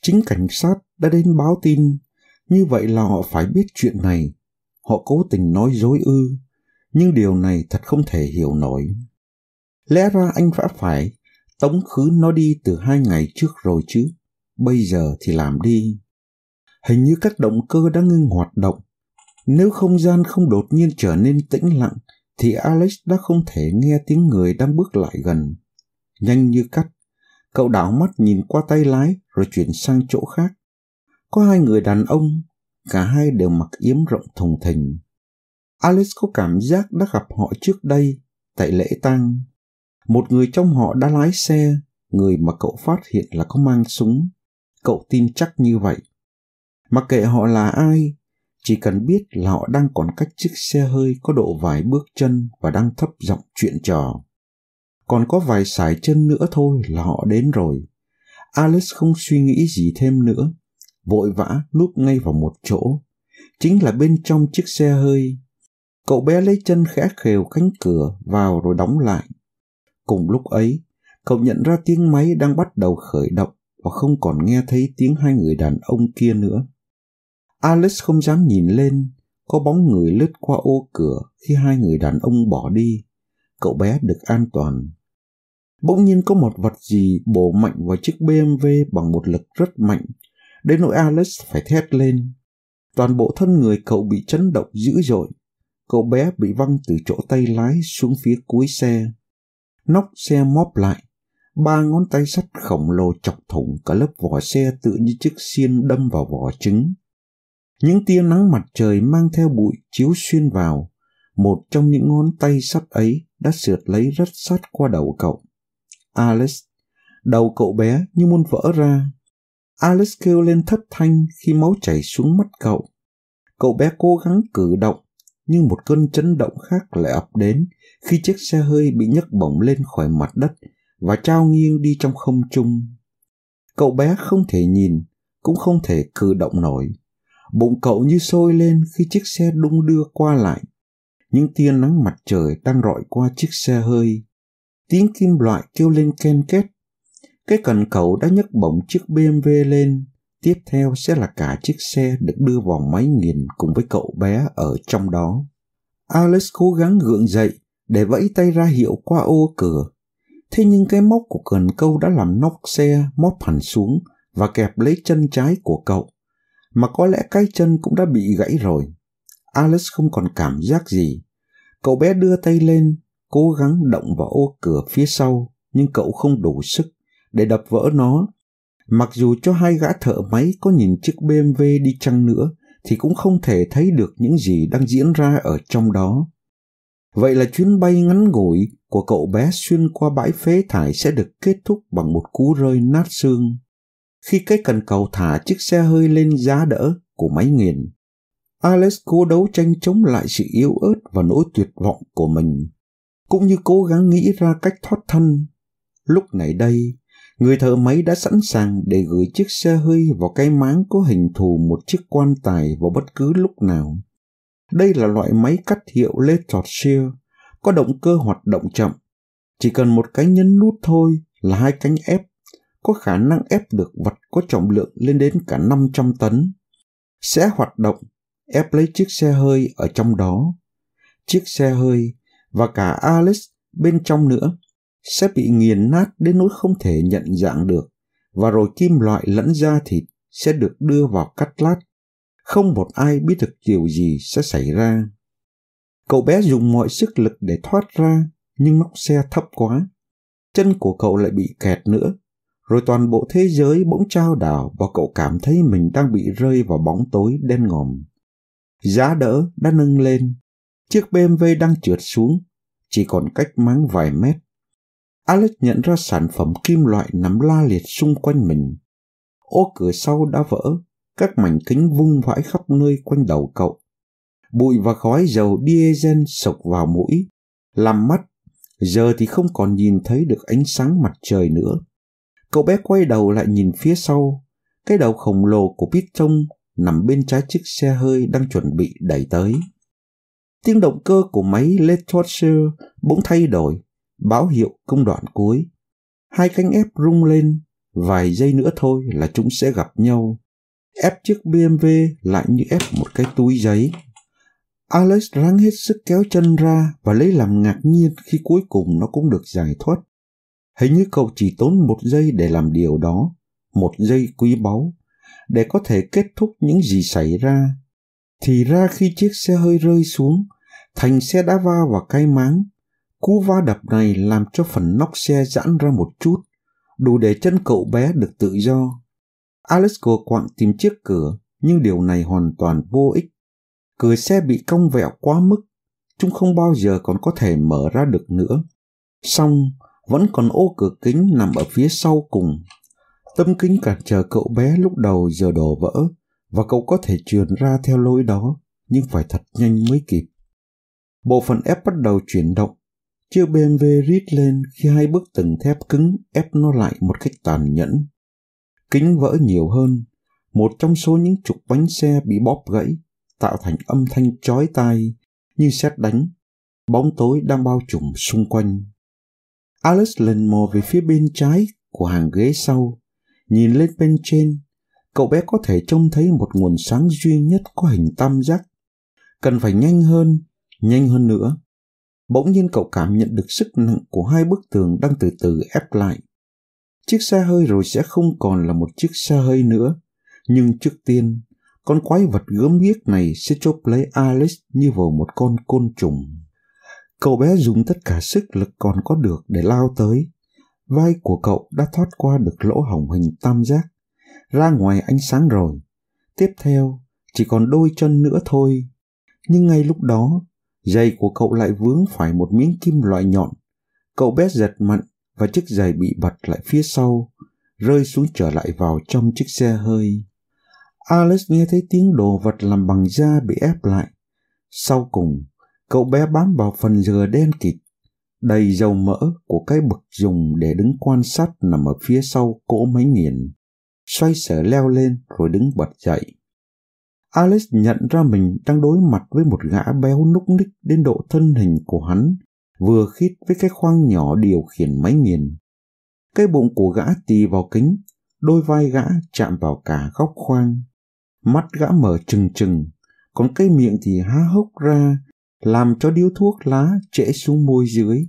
chính cảnh sát đã đến báo tin. Như vậy là họ phải biết chuyện này. Họ cố tình nói dối ư. Nhưng điều này thật không thể hiểu nổi. Lẽ ra anh đã phải tống khứ nó đi từ hai ngày trước rồi chứ. Bây giờ thì làm đi. Hình như các động cơ đã ngưng hoạt động nếu không gian không đột nhiên trở nên tĩnh lặng, thì Alex đã không thể nghe tiếng người đang bước lại gần. Nhanh như cắt, cậu đảo mắt nhìn qua tay lái rồi chuyển sang chỗ khác. Có hai người đàn ông, cả hai đều mặc yếm rộng thùng thình. Alex có cảm giác đã gặp họ trước đây, tại lễ tang. Một người trong họ đã lái xe, người mà cậu phát hiện là có mang súng. Cậu tin chắc như vậy. Mặc kệ họ là ai, chỉ cần biết là họ đang còn cách chiếc xe hơi có độ vài bước chân và đang thấp giọng chuyện trò. Còn có vài sải chân nữa thôi là họ đến rồi. Alice không suy nghĩ gì thêm nữa, vội vã núp ngay vào một chỗ. Chính là bên trong chiếc xe hơi. Cậu bé lấy chân khẽ khều cánh cửa vào rồi đóng lại. Cùng lúc ấy, cậu nhận ra tiếng máy đang bắt đầu khởi động và không còn nghe thấy tiếng hai người đàn ông kia nữa. Alice không dám nhìn lên, có bóng người lướt qua ô cửa khi hai người đàn ông bỏ đi. Cậu bé được an toàn. Bỗng nhiên có một vật gì bổ mạnh vào chiếc BMW bằng một lực rất mạnh, đến nỗi Alice phải thét lên. Toàn bộ thân người cậu bị chấn động dữ dội. Cậu bé bị văng từ chỗ tay lái xuống phía cuối xe. Nóc xe móp lại, ba ngón tay sắt khổng lồ chọc thủng cả lớp vỏ xe tự như chiếc xiên đâm vào vỏ trứng những tia nắng mặt trời mang theo bụi chiếu xuyên vào một trong những ngón tay sắt ấy đã sượt lấy rất sát qua đầu cậu alice đầu cậu bé như muốn vỡ ra alice kêu lên thất thanh khi máu chảy xuống mắt cậu cậu bé cố gắng cử động nhưng một cơn chấn động khác lại ập đến khi chiếc xe hơi bị nhấc bổng lên khỏi mặt đất và trao nghiêng đi trong không trung cậu bé không thể nhìn cũng không thể cử động nổi Bụng cậu như sôi lên khi chiếc xe đung đưa qua lại. Những tia nắng mặt trời đang rọi qua chiếc xe hơi. Tiếng kim loại kêu lên ken két. Cái cần cậu đã nhấc bổng chiếc BMW lên. Tiếp theo sẽ là cả chiếc xe được đưa vào máy nghiền cùng với cậu bé ở trong đó. Alex cố gắng gượng dậy để vẫy tay ra hiệu qua ô cửa. Thế nhưng cái móc của cần câu đã làm nóc xe móp hẳn xuống và kẹp lấy chân trái của cậu mà có lẽ cái chân cũng đã bị gãy rồi. Alice không còn cảm giác gì. Cậu bé đưa tay lên, cố gắng động vào ô cửa phía sau, nhưng cậu không đủ sức để đập vỡ nó. Mặc dù cho hai gã thợ máy có nhìn chiếc BMW đi chăng nữa, thì cũng không thể thấy được những gì đang diễn ra ở trong đó. Vậy là chuyến bay ngắn ngủi của cậu bé xuyên qua bãi phế thải sẽ được kết thúc bằng một cú rơi nát xương khi cái cần cầu thả chiếc xe hơi lên giá đỡ của máy nghiền. Alex cố đấu tranh chống lại sự yếu ớt và nỗi tuyệt vọng của mình, cũng như cố gắng nghĩ ra cách thoát thân. Lúc này đây, người thợ máy đã sẵn sàng để gửi chiếc xe hơi vào cái máng có hình thù một chiếc quan tài vào bất cứ lúc nào. Đây là loại máy cắt hiệu Leichhardt có động cơ hoạt động chậm. Chỉ cần một cái nhấn nút thôi là hai cánh ép có khả năng ép được vật có trọng lượng lên đến cả 500 tấn, sẽ hoạt động ép lấy chiếc xe hơi ở trong đó. Chiếc xe hơi và cả alice bên trong nữa sẽ bị nghiền nát đến nỗi không thể nhận dạng được và rồi kim loại lẫn da thịt sẽ được đưa vào cắt lát. Không một ai biết được điều gì sẽ xảy ra. Cậu bé dùng mọi sức lực để thoát ra nhưng móc xe thấp quá. Chân của cậu lại bị kẹt nữa rồi toàn bộ thế giới bỗng trao đảo và cậu cảm thấy mình đang bị rơi vào bóng tối đen ngòm. Giá đỡ đã nâng lên, chiếc BMW đang trượt xuống, chỉ còn cách máng vài mét. Alex nhận ra sản phẩm kim loại nằm la liệt xung quanh mình. Ô cửa sau đã vỡ, các mảnh kính vung vãi khắp nơi quanh đầu cậu. Bụi và khói dầu diesel sộc vào mũi, làm mắt, giờ thì không còn nhìn thấy được ánh sáng mặt trời nữa cậu bé quay đầu lại nhìn phía sau, cái đầu khổng lồ của Pít Trông nằm bên trái chiếc xe hơi đang chuẩn bị đẩy tới. Tiếng động cơ của máy Le Letorcher bỗng thay đổi, báo hiệu công đoạn cuối. Hai cánh ép rung lên, vài giây nữa thôi là chúng sẽ gặp nhau. Ép chiếc BMW lại như ép một cái túi giấy. Alex ráng hết sức kéo chân ra và lấy làm ngạc nhiên khi cuối cùng nó cũng được giải thoát Hình như cậu chỉ tốn một giây để làm điều đó, một giây quý báu, để có thể kết thúc những gì xảy ra. Thì ra khi chiếc xe hơi rơi xuống, thành xe đã va vào cái máng. Cú va đập này làm cho phần nóc xe giãn ra một chút, đủ để chân cậu bé được tự do. Alex cố quạng tìm chiếc cửa, nhưng điều này hoàn toàn vô ích. Cửa xe bị cong vẹo quá mức, chúng không bao giờ còn có thể mở ra được nữa. Xong, vẫn còn ô cửa kính nằm ở phía sau cùng. Tâm kính cản trở cậu bé lúc đầu giờ đổ vỡ và cậu có thể truyền ra theo lối đó, nhưng phải thật nhanh mới kịp. Bộ phận ép bắt đầu chuyển động, chiếc BMW rít lên khi hai bức tường thép cứng ép nó lại một cách tàn nhẫn. Kính vỡ nhiều hơn, một trong số những trục bánh xe bị bóp gãy, tạo thành âm thanh chói tai như xét đánh. Bóng tối đang bao trùm xung quanh alice lần mò về phía bên trái của hàng ghế sau, nhìn lên bên trên, cậu bé có thể trông thấy một nguồn sáng duy nhất có hình tam giác. Cần phải nhanh hơn, nhanh hơn nữa. Bỗng nhiên cậu cảm nhận được sức nặng của hai bức tường đang từ từ ép lại. Chiếc xe hơi rồi sẽ không còn là một chiếc xe hơi nữa. Nhưng trước tiên, con quái vật gớm ghiếc này sẽ chộp lấy Alice như vào một con côn trùng. Cậu bé dùng tất cả sức lực còn có được để lao tới. Vai của cậu đã thoát qua được lỗ hổng hình tam giác, ra ngoài ánh sáng rồi. Tiếp theo, chỉ còn đôi chân nữa thôi. Nhưng ngay lúc đó, giày của cậu lại vướng phải một miếng kim loại nhọn. Cậu bé giật mạnh và chiếc giày bị bật lại phía sau, rơi xuống trở lại vào trong chiếc xe hơi. Alice nghe thấy tiếng đồ vật làm bằng da bị ép lại. Sau cùng, Cậu bé bám vào phần dừa đen kịt, đầy dầu mỡ của cái bậc dùng để đứng quan sát nằm ở phía sau cỗ máy nghiền. Xoay sở leo lên rồi đứng bật dậy. Alex nhận ra mình đang đối mặt với một gã béo núc ních đến độ thân hình của hắn vừa khít với cái khoang nhỏ điều khiển máy nghiền. Cái bụng của gã tì vào kính, đôi vai gã chạm vào cả góc khoang. Mắt gã mở trừng trừng, còn cái miệng thì há hốc ra làm cho điếu thuốc lá trễ xuống môi dưới.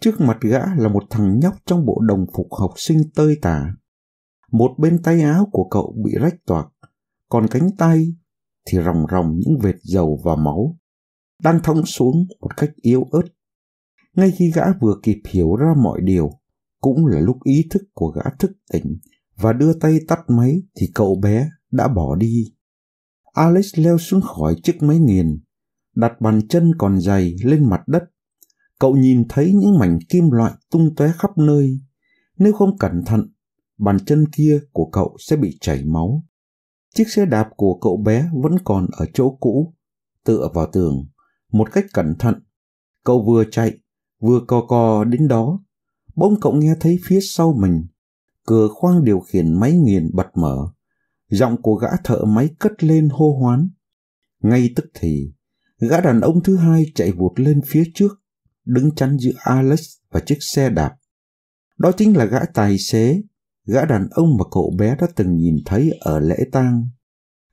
Trước mặt gã là một thằng nhóc trong bộ đồng phục học sinh tơi tả. Một bên tay áo của cậu bị rách toạc, còn cánh tay thì ròng ròng những vệt dầu và máu, đang thong xuống một cách yếu ớt. Ngay khi gã vừa kịp hiểu ra mọi điều, cũng là lúc ý thức của gã thức tỉnh và đưa tay tắt máy thì cậu bé đã bỏ đi. Alex leo xuống khỏi chiếc máy nghiền đặt bàn chân còn dày lên mặt đất. Cậu nhìn thấy những mảnh kim loại tung tóe khắp nơi. Nếu không cẩn thận, bàn chân kia của cậu sẽ bị chảy máu. Chiếc xe đạp của cậu bé vẫn còn ở chỗ cũ, tựa vào tường. Một cách cẩn thận, cậu vừa chạy, vừa co co đến đó. Bỗng cậu nghe thấy phía sau mình, cửa khoang điều khiển máy nghiền bật mở. Giọng của gã thợ máy cất lên hô hoán. Ngay tức thì, Gã đàn ông thứ hai chạy vụt lên phía trước, đứng chắn giữa Alex và chiếc xe đạp. Đó chính là gã tài xế, gã đàn ông mà cậu bé đã từng nhìn thấy ở lễ tang.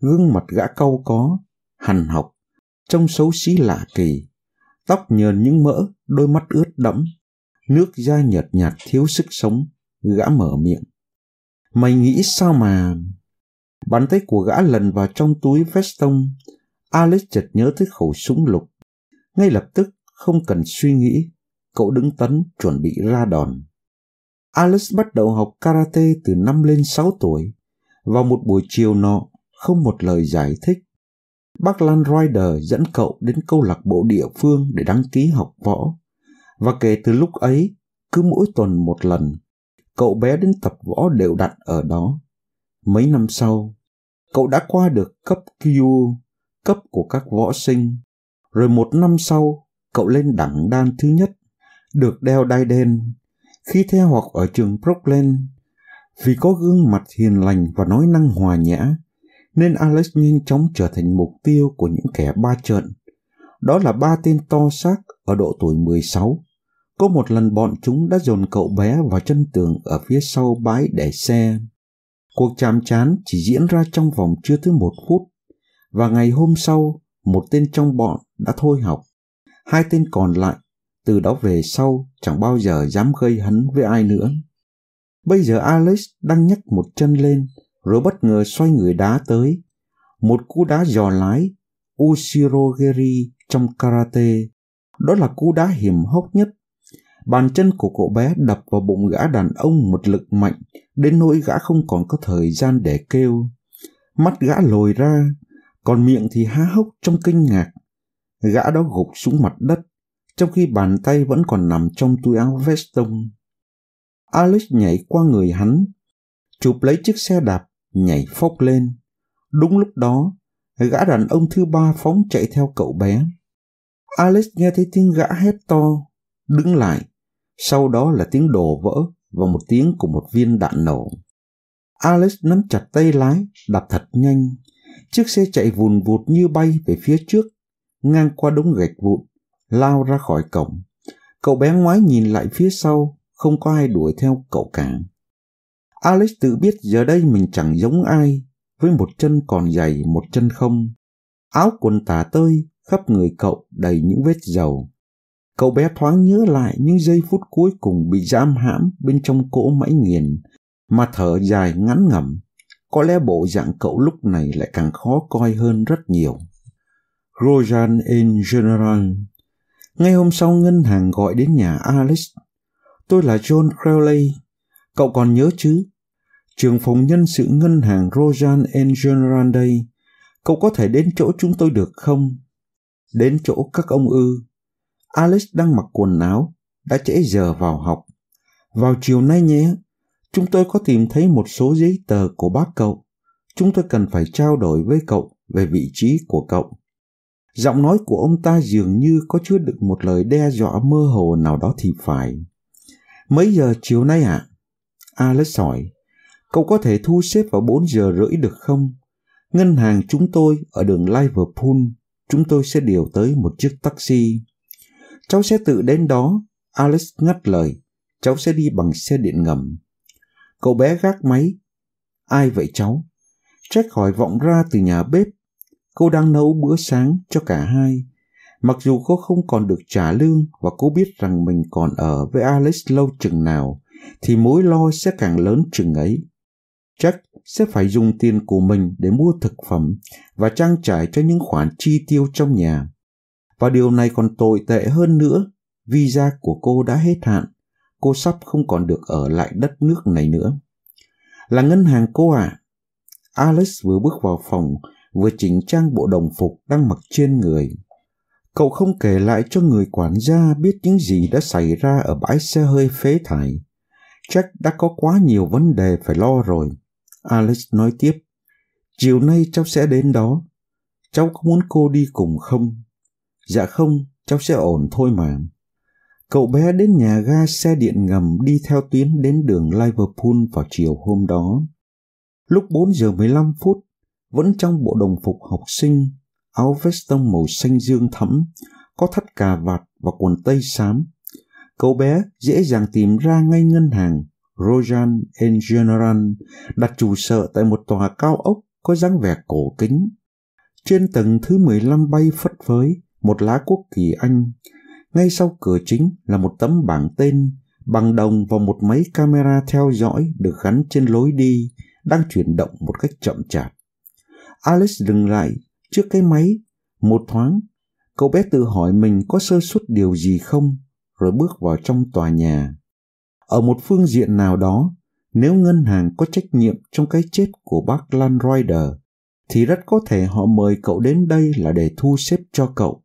Gương mặt gã cau có, hằn học, trông xấu xí lạ kỳ, tóc nhờn những mỡ, đôi mắt ướt đẫm, nước da nhợt nhạt thiếu sức sống, gã mở miệng. Mày nghĩ sao mà... Bàn tay của gã lần vào trong túi veston. Alex chợt nhớ tới khẩu súng lục. Ngay lập tức, không cần suy nghĩ, cậu đứng tấn chuẩn bị ra đòn. Alex bắt đầu học karate từ năm lên 6 tuổi. Vào một buổi chiều nọ, không một lời giải thích. Bác Lan Rider dẫn cậu đến câu lạc bộ địa phương để đăng ký học võ. Và kể từ lúc ấy, cứ mỗi tuần một lần, cậu bé đến tập võ đều đặn ở đó. Mấy năm sau, cậu đã qua được cấp Kyu cấp của các võ sinh. Rồi một năm sau, cậu lên đẳng đan thứ nhất, được đeo đai đen, khi theo học ở trường Brooklyn. Vì có gương mặt hiền lành và nói năng hòa nhã, nên Alex nhanh chóng trở thành mục tiêu của những kẻ ba trợn. Đó là ba tên to xác ở độ tuổi 16. Có một lần bọn chúng đã dồn cậu bé vào chân tường ở phía sau bãi để xe. Cuộc chạm chán chỉ diễn ra trong vòng chưa tới một phút và ngày hôm sau một tên trong bọn đã thôi học hai tên còn lại từ đó về sau chẳng bao giờ dám gây hấn với ai nữa bây giờ alex đang nhấc một chân lên rồi bất ngờ xoay người đá tới một cú đá giò lái ushirogeri trong karate đó là cú đá hiểm hóc nhất bàn chân của cậu bé đập vào bụng gã đàn ông một lực mạnh đến nỗi gã không còn có thời gian để kêu mắt gã lồi ra còn miệng thì há hốc trong kinh ngạc. Gã đó gục xuống mặt đất, trong khi bàn tay vẫn còn nằm trong túi áo vest tông. Alex nhảy qua người hắn, chụp lấy chiếc xe đạp, nhảy phốc lên. Đúng lúc đó, gã đàn ông thứ ba phóng chạy theo cậu bé. Alex nghe thấy tiếng gã hét to, đứng lại, sau đó là tiếng đồ vỡ và một tiếng của một viên đạn nổ. Alex nắm chặt tay lái, đạp thật nhanh, Chiếc xe chạy vùn vụt như bay về phía trước, ngang qua đống gạch vụn, lao ra khỏi cổng. Cậu bé ngoái nhìn lại phía sau, không có ai đuổi theo cậu cả. Alex tự biết giờ đây mình chẳng giống ai, với một chân còn dày một chân không. Áo quần tả tơi, khắp người cậu đầy những vết dầu. Cậu bé thoáng nhớ lại những giây phút cuối cùng bị giam hãm bên trong cỗ mãy nghiền, mà thở dài ngắn ngẩm có lẽ bộ dạng cậu lúc này lại càng khó coi hơn rất nhiều. Rojan en General Ngay hôm sau ngân hàng gọi đến nhà Alice. Tôi là John Crowley. Cậu còn nhớ chứ? Trường phòng nhân sự ngân hàng Rojan en General đây. Cậu có thể đến chỗ chúng tôi được không? Đến chỗ các ông ư. Alice đang mặc quần áo, đã trễ giờ vào học. Vào chiều nay nhé, chúng tôi có tìm thấy một số giấy tờ của bác cậu. Chúng tôi cần phải trao đổi với cậu về vị trí của cậu. Giọng nói của ông ta dường như có chứa đựng một lời đe dọa mơ hồ nào đó thì phải. Mấy giờ chiều nay ạ? À? Alex hỏi. Cậu có thể thu xếp vào bốn giờ rưỡi được không? Ngân hàng chúng tôi ở đường Liverpool, chúng tôi sẽ điều tới một chiếc taxi. Cháu sẽ tự đến đó, Alex ngắt lời. Cháu sẽ đi bằng xe điện ngầm. Cậu bé gác máy. Ai vậy cháu? Trách hỏi vọng ra từ nhà bếp. Cô đang nấu bữa sáng cho cả hai. Mặc dù cô không còn được trả lương và cô biết rằng mình còn ở với Alex lâu chừng nào, thì mối lo sẽ càng lớn chừng ấy. Chắc sẽ phải dùng tiền của mình để mua thực phẩm và trang trải cho những khoản chi tiêu trong nhà. Và điều này còn tồi tệ hơn nữa, visa của cô đã hết hạn cô sắp không còn được ở lại đất nước này nữa. Là ngân hàng cô À? Alex vừa bước vào phòng, vừa chỉnh trang bộ đồng phục đang mặc trên người. Cậu không kể lại cho người quản gia biết những gì đã xảy ra ở bãi xe hơi phế thải. chắc đã có quá nhiều vấn đề phải lo rồi. Alex nói tiếp. Chiều nay cháu sẽ đến đó. Cháu có muốn cô đi cùng không? Dạ không, cháu sẽ ổn thôi mà. Cậu bé đến nhà ga xe điện ngầm đi theo tuyến đến đường Liverpool vào chiều hôm đó. Lúc 4 giờ 15 phút, vẫn trong bộ đồng phục học sinh, áo veston màu xanh dương thẫm, có thắt cà vạt và quần tây xám. Cậu bé dễ dàng tìm ra ngay ngân hàng Rojan en General đặt trụ sở tại một tòa cao ốc có dáng vẻ cổ kính. Trên tầng thứ 15 bay phất phới một lá quốc kỳ Anh, ngay sau cửa chính là một tấm bảng tên bằng đồng và một máy camera theo dõi được gắn trên lối đi đang chuyển động một cách chậm chạp. Alex dừng lại trước cái máy một thoáng. Cậu bé tự hỏi mình có sơ suất điều gì không rồi bước vào trong tòa nhà. Ở một phương diện nào đó, nếu ngân hàng có trách nhiệm trong cái chết của bác Lan thì rất có thể họ mời cậu đến đây là để thu xếp cho cậu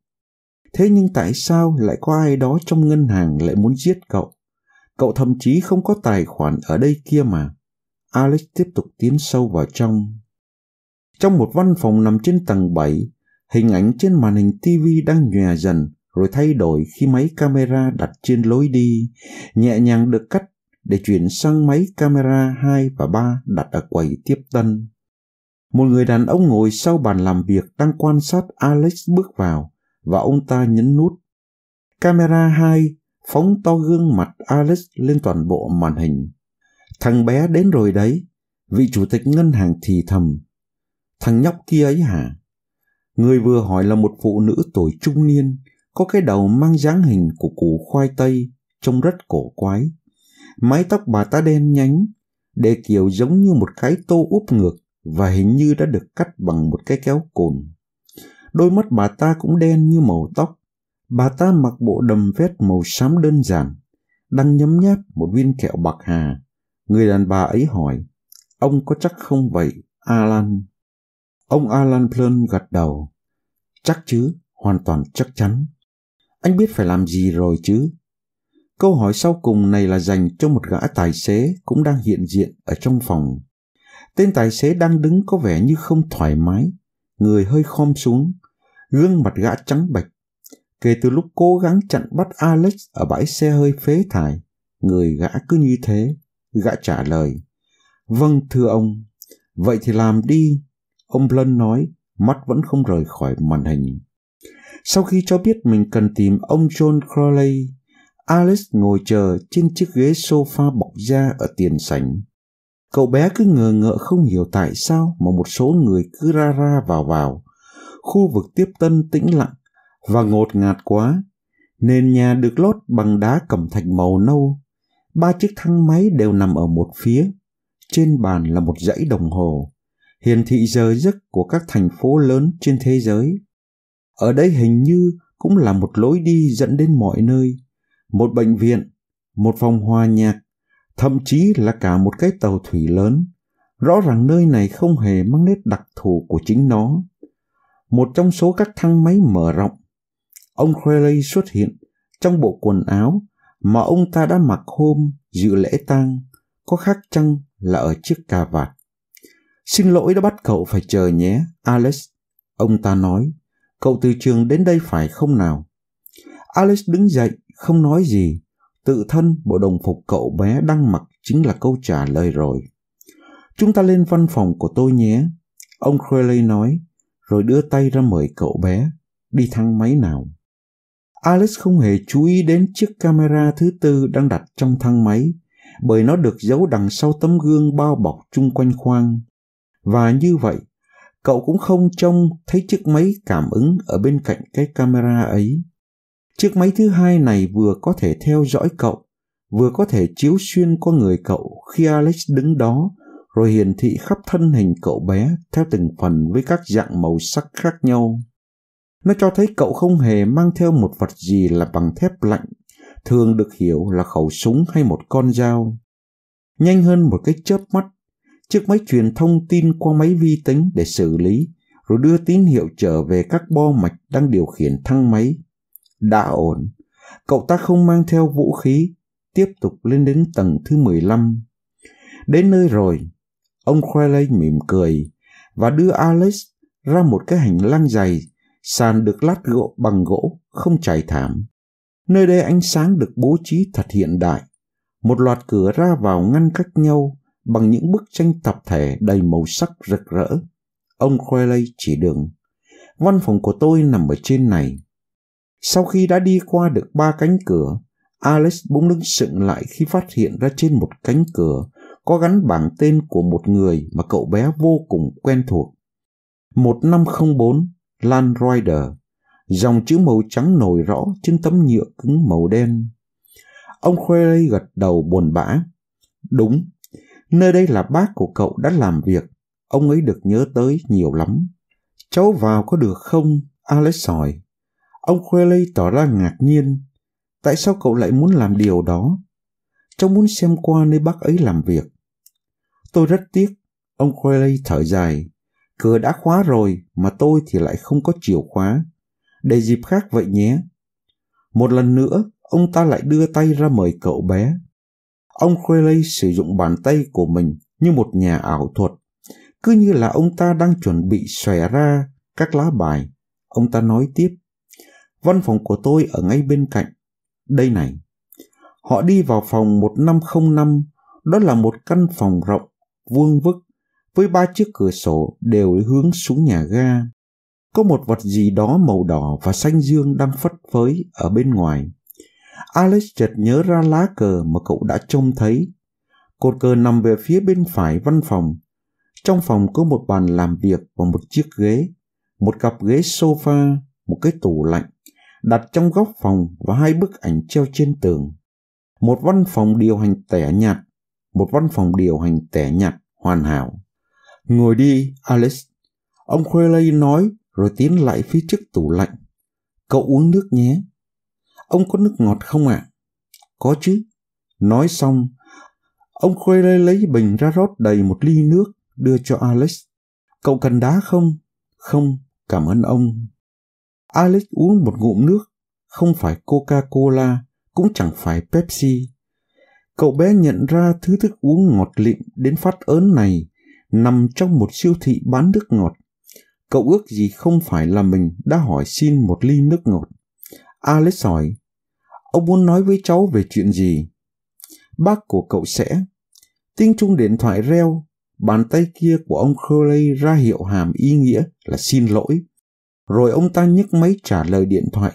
thế nhưng tại sao lại có ai đó trong ngân hàng lại muốn giết cậu cậu thậm chí không có tài khoản ở đây kia mà alex tiếp tục tiến sâu vào trong trong một văn phòng nằm trên tầng bảy hình ảnh trên màn hình tivi đang nhòe dần rồi thay đổi khi máy camera đặt trên lối đi, nhẹ nhàng được cắt để chuyển sang máy camera 2 và 3 đặt ở quầy tiếp tân. Một người đàn ông ngồi sau bàn làm việc đang quan sát Alex bước vào và ông ta nhấn nút. Camera 2 phóng to gương mặt Alex lên toàn bộ màn hình. Thằng bé đến rồi đấy, vị chủ tịch ngân hàng thì thầm. Thằng nhóc kia ấy hả? Người vừa hỏi là một phụ nữ tuổi trung niên, có cái đầu mang dáng hình của củ khoai tây, trông rất cổ quái. Mái tóc bà ta đen nhánh, để kiểu giống như một cái tô úp ngược và hình như đã được cắt bằng một cái kéo cồn. Đôi mắt bà ta cũng đen như màu tóc. Bà ta mặc bộ đầm vét màu xám đơn giản, đang nhấm nháp một viên kẹo bạc hà. Người đàn bà ấy hỏi, ông có chắc không vậy, Alan? Ông Alan Plun gật đầu. Chắc chứ, hoàn toàn chắc chắn. Anh biết phải làm gì rồi chứ? Câu hỏi sau cùng này là dành cho một gã tài xế cũng đang hiện diện ở trong phòng. Tên tài xế đang đứng có vẻ như không thoải mái, người hơi khom xuống, gương mặt gã trắng bệch. Kể từ lúc cố gắng chặn bắt Alex ở bãi xe hơi phế thải, người gã cứ như thế. Gã trả lời, Vâng thưa ông, vậy thì làm đi. Ông Blunt nói, mắt vẫn không rời khỏi màn hình. Sau khi cho biết mình cần tìm ông John Crawley Alex ngồi chờ trên chiếc ghế sofa bọc da ở tiền sảnh. Cậu bé cứ ngờ ngợ không hiểu tại sao mà một số người cứ ra ra vào vào, khu vực tiếp tân tĩnh lặng và ngột ngạt quá. Nền nhà được lót bằng đá cẩm thạch màu nâu. Ba chiếc thang máy đều nằm ở một phía. Trên bàn là một dãy đồng hồ, hiển thị giờ giấc của các thành phố lớn trên thế giới. Ở đây hình như cũng là một lối đi dẫn đến mọi nơi. Một bệnh viện, một phòng hòa nhạc, thậm chí là cả một cái tàu thủy lớn. Rõ ràng nơi này không hề mang nét đặc thù của chính nó một trong số các thang máy mở rộng. Ông Creley xuất hiện trong bộ quần áo mà ông ta đã mặc hôm dự lễ tang, có khác chăng là ở chiếc cà vạt. Xin lỗi đã bắt cậu phải chờ nhé, Alex. Ông ta nói, cậu từ trường đến đây phải không nào? Alex đứng dậy, không nói gì. Tự thân bộ đồng phục cậu bé đang mặc chính là câu trả lời rồi. Chúng ta lên văn phòng của tôi nhé. Ông Crowley nói, rồi đưa tay ra mời cậu bé đi thang máy nào. Alex không hề chú ý đến chiếc camera thứ tư đang đặt trong thang máy bởi nó được giấu đằng sau tấm gương bao bọc chung quanh khoang. Và như vậy, cậu cũng không trông thấy chiếc máy cảm ứng ở bên cạnh cái camera ấy. Chiếc máy thứ hai này vừa có thể theo dõi cậu, vừa có thể chiếu xuyên qua người cậu khi Alex đứng đó rồi hiển thị khắp thân hình cậu bé theo từng phần với các dạng màu sắc khác nhau. Nó cho thấy cậu không hề mang theo một vật gì là bằng thép lạnh, thường được hiểu là khẩu súng hay một con dao. Nhanh hơn một cái chớp mắt, chiếc máy truyền thông tin qua máy vi tính để xử lý, rồi đưa tín hiệu trở về các bo mạch đang điều khiển thang máy. Đã ổn, cậu ta không mang theo vũ khí, tiếp tục lên đến tầng thứ 15. Đến nơi rồi, Ông Crowley mỉm cười và đưa Alex ra một cái hành lang dày, sàn được lát gỗ bằng gỗ, không trải thảm. Nơi đây ánh sáng được bố trí thật hiện đại. Một loạt cửa ra vào ngăn cách nhau bằng những bức tranh tập thể đầy màu sắc rực rỡ. Ông Crowley chỉ đường. Văn phòng của tôi nằm ở trên này. Sau khi đã đi qua được ba cánh cửa, Alex bỗng đứng sững lại khi phát hiện ra trên một cánh cửa có gắn bảng tên của một người mà cậu bé vô cùng quen thuộc. 1504 Land Rider, dòng chữ màu trắng nổi rõ trên tấm nhựa cứng màu đen. Ông Querley gật đầu buồn bã. Đúng, nơi đây là bác của cậu đã làm việc, ông ấy được nhớ tới nhiều lắm. Cháu vào có được không, Alex hỏi. Ông Querley tỏ ra ngạc nhiên. Tại sao cậu lại muốn làm điều đó? Cháu muốn xem qua nơi bác ấy làm việc. Tôi rất tiếc, ông Quayle thở dài. Cửa đã khóa rồi mà tôi thì lại không có chìa khóa. Để dịp khác vậy nhé. Một lần nữa, ông ta lại đưa tay ra mời cậu bé. Ông Quayle sử dụng bàn tay của mình như một nhà ảo thuật. Cứ như là ông ta đang chuẩn bị xòe ra các lá bài. Ông ta nói tiếp. Văn phòng của tôi ở ngay bên cạnh. Đây này. Họ đi vào phòng 1505, đó là một căn phòng rộng vuông vức với ba chiếc cửa sổ đều hướng xuống nhà ga. Có một vật gì đó màu đỏ và xanh dương đang phất phới ở bên ngoài. Alex chợt nhớ ra lá cờ mà cậu đã trông thấy. Cột cờ nằm về phía bên phải văn phòng. Trong phòng có một bàn làm việc và một chiếc ghế, một cặp ghế sofa, một cái tủ lạnh đặt trong góc phòng và hai bức ảnh treo trên tường. Một văn phòng điều hành tẻ nhạt một văn phòng điều hành tẻ nhạt hoàn hảo. Ngồi đi, Alex. Ông Creley nói rồi tiến lại phía trước tủ lạnh. Cậu uống nước nhé. Ông có nước ngọt không ạ? À? Có chứ. Nói xong, ông Creley lấy bình ra rót đầy một ly nước đưa cho Alex. Cậu cần đá không? Không, cảm ơn ông. Alex uống một ngụm nước, không phải Coca-Cola, cũng chẳng phải Pepsi, Cậu bé nhận ra thứ thức uống ngọt lịm đến phát ớn này nằm trong một siêu thị bán nước ngọt. Cậu ước gì không phải là mình đã hỏi xin một ly nước ngọt. Alex hỏi, ông muốn nói với cháu về chuyện gì? Bác của cậu sẽ. Tiếng chuông điện thoại reo, bàn tay kia của ông Crowley ra hiệu hàm ý nghĩa là xin lỗi. Rồi ông ta nhấc máy trả lời điện thoại.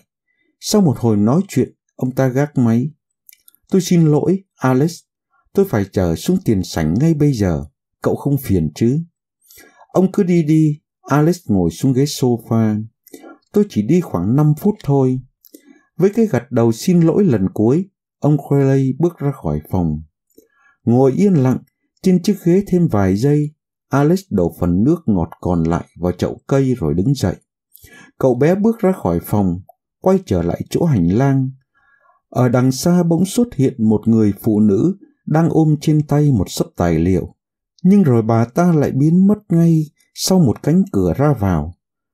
Sau một hồi nói chuyện, ông ta gác máy. Tôi xin lỗi, Alex. Tôi phải chờ xuống tiền sảnh ngay bây giờ. Cậu không phiền chứ? Ông cứ đi đi. Alex ngồi xuống ghế sofa. Tôi chỉ đi khoảng 5 phút thôi. Với cái gật đầu xin lỗi lần cuối, ông Crowley bước ra khỏi phòng. Ngồi yên lặng, trên chiếc ghế thêm vài giây, Alex đổ phần nước ngọt còn lại vào chậu cây rồi đứng dậy. Cậu bé bước ra khỏi phòng, quay trở lại chỗ hành lang, ở đằng xa bỗng xuất hiện một người phụ nữ đang ôm trên tay một sấp tài liệu. Nhưng rồi bà ta lại biến mất ngay sau một cánh cửa ra vào.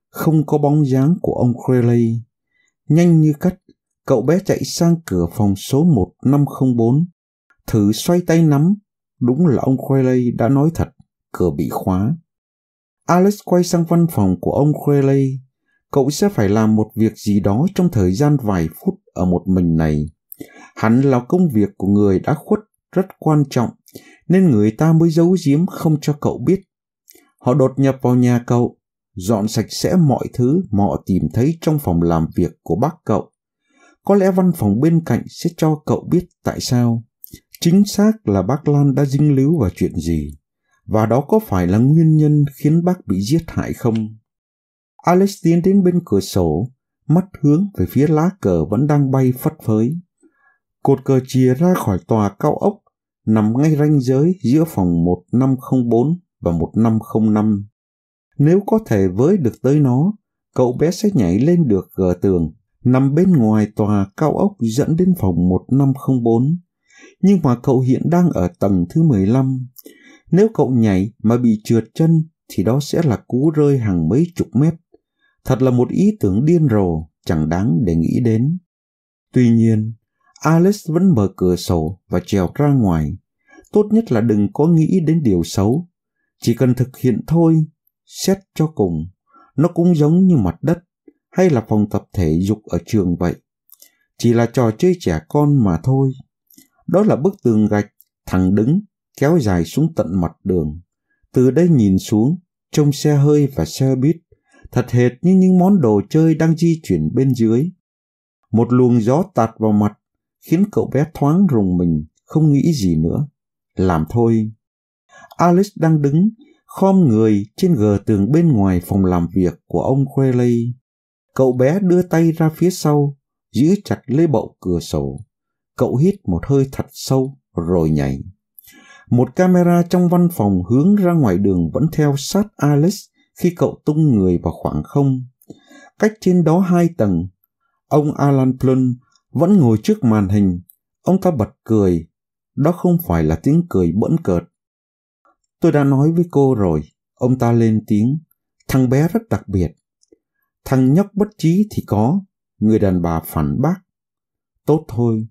Không có bóng dáng của ông Creley. Nhanh như cắt, cậu bé chạy sang cửa phòng số 1504. Thử xoay tay nắm, đúng là ông Creley đã nói thật, cửa bị khóa. Alex quay sang văn phòng của ông Creley. Cậu sẽ phải làm một việc gì đó trong thời gian vài phút ở một mình này. Hắn là công việc của người đã khuất rất quan trọng, nên người ta mới giấu giếm không cho cậu biết. Họ đột nhập vào nhà cậu, dọn sạch sẽ mọi thứ mà họ tìm thấy trong phòng làm việc của bác cậu. Có lẽ văn phòng bên cạnh sẽ cho cậu biết tại sao. Chính xác là bác Lan đã dính líu vào chuyện gì, và đó có phải là nguyên nhân khiến bác bị giết hại không? Alex tiến đến bên cửa sổ, mắt hướng về phía lá cờ vẫn đang bay phất phới. Cột cờ chìa ra khỏi tòa cao ốc, nằm ngay ranh giới giữa phòng 1504 và 1505. Nếu có thể với được tới nó, cậu bé sẽ nhảy lên được gờ tường, nằm bên ngoài tòa cao ốc dẫn đến phòng 1504. Nhưng mà cậu hiện đang ở tầng thứ 15. Nếu cậu nhảy mà bị trượt chân thì đó sẽ là cú rơi hàng mấy chục mét Thật là một ý tưởng điên rồ, chẳng đáng để nghĩ đến. Tuy nhiên, Alice vẫn mở cửa sổ và trèo ra ngoài. Tốt nhất là đừng có nghĩ đến điều xấu. Chỉ cần thực hiện thôi, xét cho cùng. Nó cũng giống như mặt đất hay là phòng tập thể dục ở trường vậy. Chỉ là trò chơi trẻ con mà thôi. Đó là bức tường gạch thẳng đứng kéo dài xuống tận mặt đường. Từ đây nhìn xuống, trông xe hơi và xe buýt thật hệt như những món đồ chơi đang di chuyển bên dưới. Một luồng gió tạt vào mặt, khiến cậu bé thoáng rùng mình, không nghĩ gì nữa. Làm thôi. Alice đang đứng, khom người trên gờ tường bên ngoài phòng làm việc của ông Quayle. Cậu bé đưa tay ra phía sau, giữ chặt lấy bậu cửa sổ. Cậu hít một hơi thật sâu rồi nhảy. Một camera trong văn phòng hướng ra ngoài đường vẫn theo sát Alice khi cậu tung người vào khoảng không. Cách trên đó hai tầng, ông Alan Plum vẫn ngồi trước màn hình. Ông ta bật cười. Đó không phải là tiếng cười bỡn cợt. Tôi đã nói với cô rồi. Ông ta lên tiếng. Thằng bé rất đặc biệt. Thằng nhóc bất trí thì có. Người đàn bà phản bác. Tốt thôi.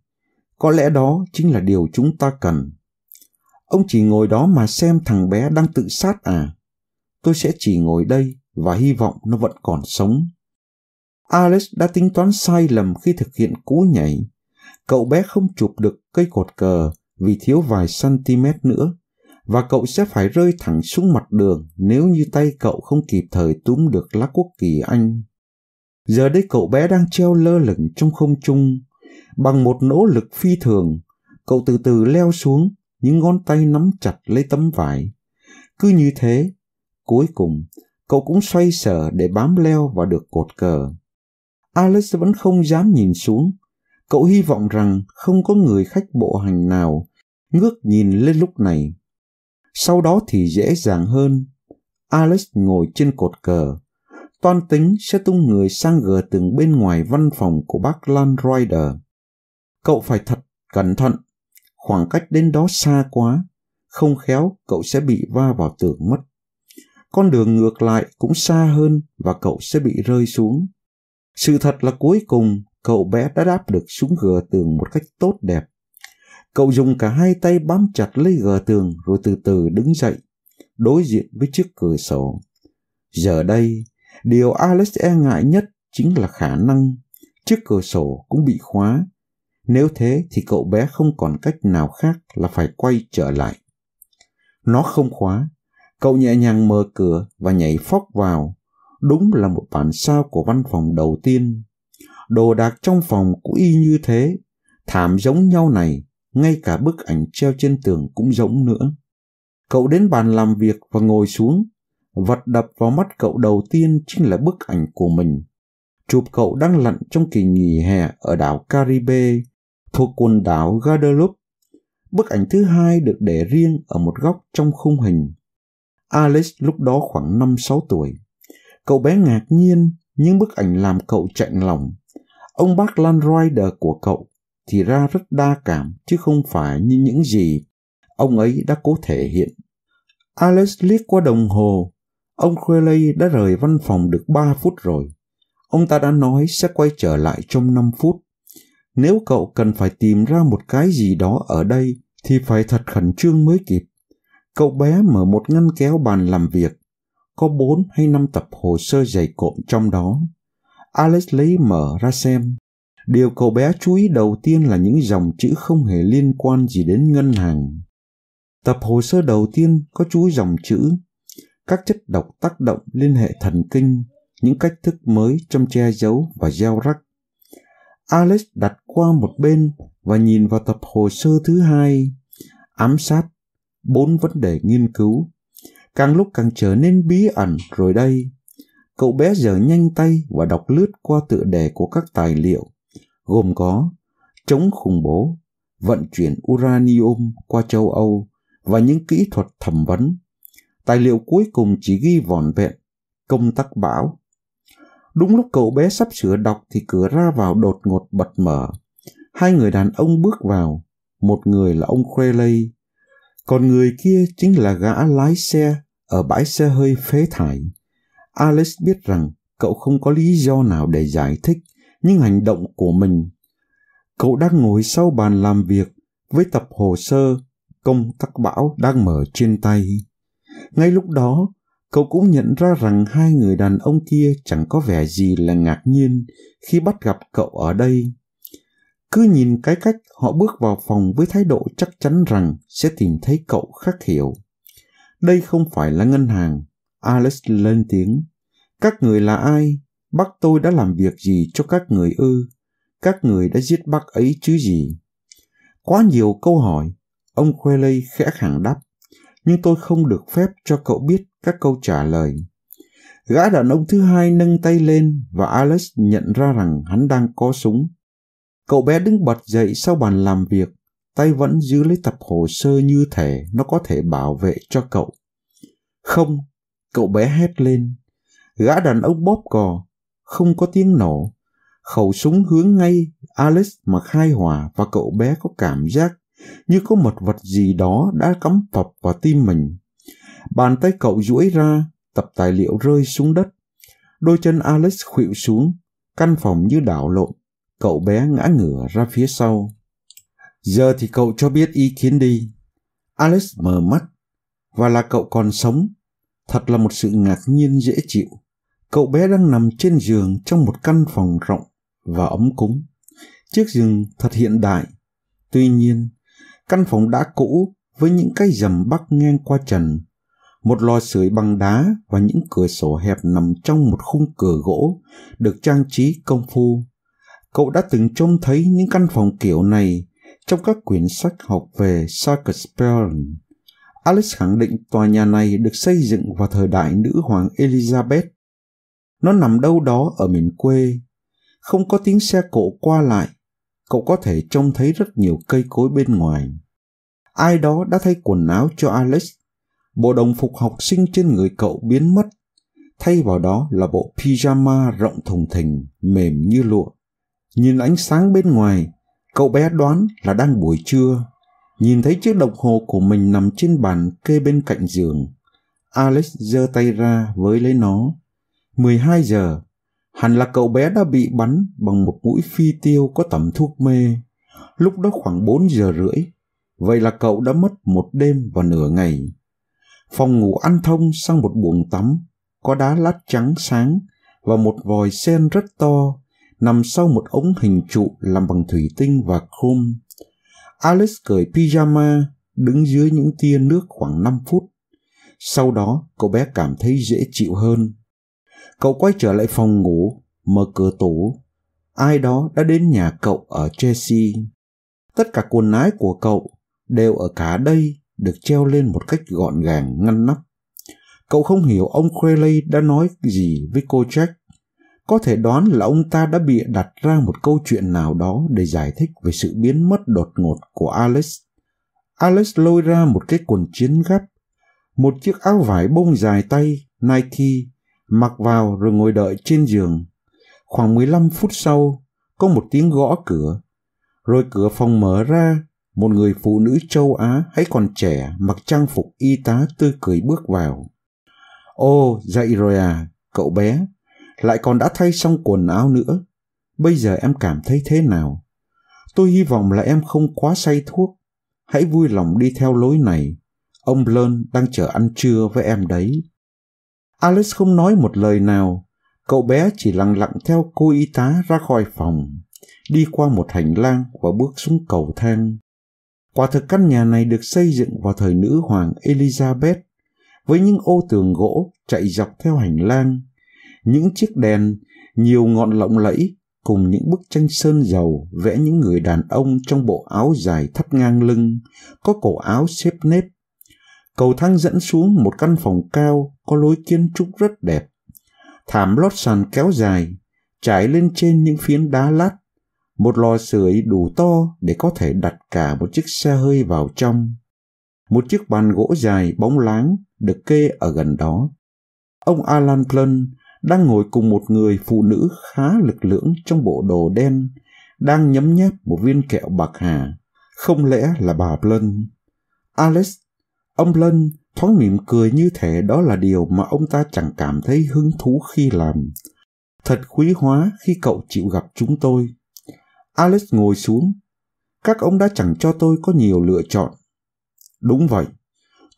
Có lẽ đó chính là điều chúng ta cần. Ông chỉ ngồi đó mà xem thằng bé đang tự sát à? tôi sẽ chỉ ngồi đây và hy vọng nó vẫn còn sống. Alex đã tính toán sai lầm khi thực hiện cú nhảy. Cậu bé không chụp được cây cột cờ vì thiếu vài cm nữa và cậu sẽ phải rơi thẳng xuống mặt đường nếu như tay cậu không kịp thời túm được lá quốc kỳ Anh. Giờ đây cậu bé đang treo lơ lửng trong không trung. Bằng một nỗ lực phi thường, cậu từ từ leo xuống, những ngón tay nắm chặt lấy tấm vải. Cứ như thế, Cuối cùng, cậu cũng xoay sở để bám leo vào được cột cờ. alice vẫn không dám nhìn xuống. Cậu hy vọng rằng không có người khách bộ hành nào ngước nhìn lên lúc này. Sau đó thì dễ dàng hơn. alice ngồi trên cột cờ. Toan tính sẽ tung người sang gờ từng bên ngoài văn phòng của bác Lan Rider. Cậu phải thật cẩn thận. Khoảng cách đến đó xa quá. Không khéo cậu sẽ bị va vào tường mất con đường ngược lại cũng xa hơn và cậu sẽ bị rơi xuống. Sự thật là cuối cùng, cậu bé đã đáp được xuống gờ tường một cách tốt đẹp. Cậu dùng cả hai tay bám chặt lấy gờ tường rồi từ từ đứng dậy, đối diện với chiếc cửa sổ. Giờ đây, điều Alex e ngại nhất chính là khả năng chiếc cửa sổ cũng bị khóa. Nếu thế thì cậu bé không còn cách nào khác là phải quay trở lại. Nó không khóa, Cậu nhẹ nhàng mở cửa và nhảy phóc vào. Đúng là một bản sao của văn phòng đầu tiên. Đồ đạc trong phòng cũng y như thế. Thảm giống nhau này, ngay cả bức ảnh treo trên tường cũng giống nữa. Cậu đến bàn làm việc và ngồi xuống. Vật đập vào mắt cậu đầu tiên chính là bức ảnh của mình. Chụp cậu đang lặn trong kỳ nghỉ hè ở đảo Caribe, thuộc quần đảo Guadeloupe. Bức ảnh thứ hai được để riêng ở một góc trong khung hình. Alex lúc đó khoảng 5-6 tuổi. Cậu bé ngạc nhiên những bức ảnh làm cậu chạnh lòng. Ông bác Lan của cậu thì ra rất đa cảm chứ không phải như những gì ông ấy đã cố thể hiện. Alex liếc qua đồng hồ. Ông Creley đã rời văn phòng được 3 phút rồi. Ông ta đã nói sẽ quay trở lại trong 5 phút. Nếu cậu cần phải tìm ra một cái gì đó ở đây thì phải thật khẩn trương mới kịp. Cậu bé mở một ngăn kéo bàn làm việc, có bốn hay năm tập hồ sơ dày cộm trong đó. Alex lấy mở ra xem. Điều cậu bé chú ý đầu tiên là những dòng chữ không hề liên quan gì đến ngân hàng. Tập hồ sơ đầu tiên có chú ý dòng chữ các chất độc tác động liên hệ thần kinh, những cách thức mới trong che giấu và gieo rắc. Alex đặt qua một bên và nhìn vào tập hồ sơ thứ hai, ám sát bốn vấn đề nghiên cứu càng lúc càng trở nên bí ẩn rồi đây cậu bé giờ nhanh tay và đọc lướt qua tựa đề của các tài liệu gồm có chống khủng bố vận chuyển uranium qua châu âu và những kỹ thuật thẩm vấn tài liệu cuối cùng chỉ ghi vỏn vẹn công tắc bão đúng lúc cậu bé sắp sửa đọc thì cửa ra vào đột ngột bật mở hai người đàn ông bước vào một người là ông Creley còn người kia chính là gã lái xe ở bãi xe hơi phế thải. Alice biết rằng cậu không có lý do nào để giải thích những hành động của mình. Cậu đang ngồi sau bàn làm việc với tập hồ sơ công tắc bão đang mở trên tay. Ngay lúc đó, cậu cũng nhận ra rằng hai người đàn ông kia chẳng có vẻ gì là ngạc nhiên khi bắt gặp cậu ở đây cứ nhìn cái cách họ bước vào phòng với thái độ chắc chắn rằng sẽ tìm thấy cậu khắc hiểu. Đây không phải là ngân hàng. Alex lên tiếng. Các người là ai? Bác tôi đã làm việc gì cho các người ư? Các người đã giết bác ấy chứ gì? Quá nhiều câu hỏi. Ông Quayle khẽ khẳng đáp. Nhưng tôi không được phép cho cậu biết các câu trả lời. Gã đàn ông thứ hai nâng tay lên và Alex nhận ra rằng hắn đang có súng. Cậu bé đứng bật dậy sau bàn làm việc, tay vẫn giữ lấy tập hồ sơ như thể nó có thể bảo vệ cho cậu. Không, cậu bé hét lên. Gã đàn ông bóp cò, không có tiếng nổ. Khẩu súng hướng ngay Alex mà khai hỏa và cậu bé có cảm giác như có một vật gì đó đã cắm phập vào tim mình. Bàn tay cậu duỗi ra, tập tài liệu rơi xuống đất. Đôi chân Alex khuỵu xuống, căn phòng như đảo lộn Cậu bé ngã ngửa ra phía sau. Giờ thì cậu cho biết ý kiến đi. alice mở mắt. Và là cậu còn sống. Thật là một sự ngạc nhiên dễ chịu. Cậu bé đang nằm trên giường trong một căn phòng rộng và ấm cúng. Chiếc giường thật hiện đại. Tuy nhiên, căn phòng đã cũ với những cái rầm bắc ngang qua trần, một lò sưởi bằng đá và những cửa sổ hẹp nằm trong một khung cửa gỗ được trang trí công phu. Cậu đã từng trông thấy những căn phòng kiểu này trong các quyển sách học về Shakespeare. alice khẳng định tòa nhà này được xây dựng vào thời đại nữ hoàng Elizabeth. Nó nằm đâu đó ở miền quê, không có tiếng xe cộ qua lại. Cậu có thể trông thấy rất nhiều cây cối bên ngoài. Ai đó đã thay quần áo cho alice Bộ đồng phục học sinh trên người cậu biến mất. Thay vào đó là bộ pyjama rộng thùng thình, mềm như lụa. Nhìn ánh sáng bên ngoài, cậu bé đoán là đang buổi trưa. Nhìn thấy chiếc đồng hồ của mình nằm trên bàn kê bên cạnh giường. Alex giơ tay ra với lấy nó. 12 giờ, hẳn là cậu bé đã bị bắn bằng một mũi phi tiêu có tẩm thuốc mê. Lúc đó khoảng 4 giờ rưỡi. Vậy là cậu đã mất một đêm và nửa ngày. Phòng ngủ ăn thông sang một buồng tắm, có đá lát trắng sáng và một vòi sen rất to nằm sau một ống hình trụ làm bằng thủy tinh và chrome. Alex cởi pyjama, đứng dưới những tia nước khoảng 5 phút. Sau đó, cậu bé cảm thấy dễ chịu hơn. Cậu quay trở lại phòng ngủ, mở cửa tủ. Ai đó đã đến nhà cậu ở Chelsea. Tất cả quần ái của cậu đều ở cả đây được treo lên một cách gọn gàng ngăn nắp. Cậu không hiểu ông Crayley đã nói gì với cô Jack có thể đoán là ông ta đã bị đặt ra một câu chuyện nào đó để giải thích về sự biến mất đột ngột của Alex. Alex lôi ra một cái quần chiến gấp, một chiếc áo vải bông dài tay Nike mặc vào rồi ngồi đợi trên giường. Khoảng 15 phút sau, có một tiếng gõ cửa. Rồi cửa phòng mở ra, một người phụ nữ châu Á hãy còn trẻ mặc trang phục y tá tươi cười bước vào. Ô, dậy rồi à, cậu bé, lại còn đã thay xong quần áo nữa. Bây giờ em cảm thấy thế nào? Tôi hy vọng là em không quá say thuốc. Hãy vui lòng đi theo lối này. Ông Lơn đang chờ ăn trưa với em đấy. Alice không nói một lời nào. Cậu bé chỉ lặng lặng theo cô y tá ra khỏi phòng, đi qua một hành lang và bước xuống cầu thang. Quả thực căn nhà này được xây dựng vào thời nữ hoàng Elizabeth, với những ô tường gỗ chạy dọc theo hành lang những chiếc đèn, nhiều ngọn lộng lẫy cùng những bức tranh sơn dầu vẽ những người đàn ông trong bộ áo dài thắt ngang lưng, có cổ áo xếp nếp. Cầu thang dẫn xuống một căn phòng cao có lối kiến trúc rất đẹp. Thảm lót sàn kéo dài, trải lên trên những phiến đá lát. Một lò sưởi đủ to để có thể đặt cả một chiếc xe hơi vào trong. Một chiếc bàn gỗ dài bóng láng được kê ở gần đó. Ông Alan Plun đang ngồi cùng một người phụ nữ khá lực lưỡng trong bộ đồ đen, đang nhấm nháp một viên kẹo bạc hà. Không lẽ là bà Blunt? Alex, ông Blunt thoáng mỉm cười như thể đó là điều mà ông ta chẳng cảm thấy hứng thú khi làm. Thật quý hóa khi cậu chịu gặp chúng tôi. Alex ngồi xuống. Các ông đã chẳng cho tôi có nhiều lựa chọn. Đúng vậy,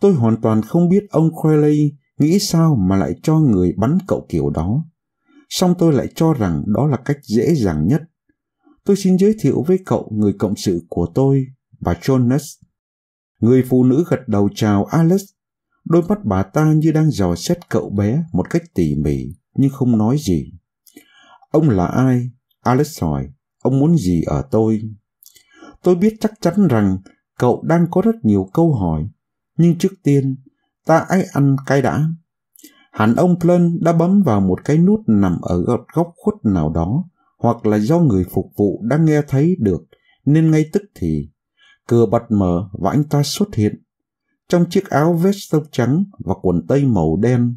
tôi hoàn toàn không biết ông Crowley nghĩ sao mà lại cho người bắn cậu kiểu đó. Song tôi lại cho rằng đó là cách dễ dàng nhất. Tôi xin giới thiệu với cậu người cộng sự của tôi, bà Jonas. Người phụ nữ gật đầu chào Alice. Đôi mắt bà ta như đang dò xét cậu bé một cách tỉ mỉ, nhưng không nói gì. Ông là ai? Alice hỏi. Ông muốn gì ở tôi? Tôi biết chắc chắn rằng cậu đang có rất nhiều câu hỏi. Nhưng trước tiên, ta hãy ăn cay đã hẳn ông Plân đã bấm vào một cái nút nằm ở góc, góc khuất nào đó hoặc là do người phục vụ đã nghe thấy được nên ngay tức thì cửa bật mở và anh ta xuất hiện trong chiếc áo vest tông trắng và quần tây màu đen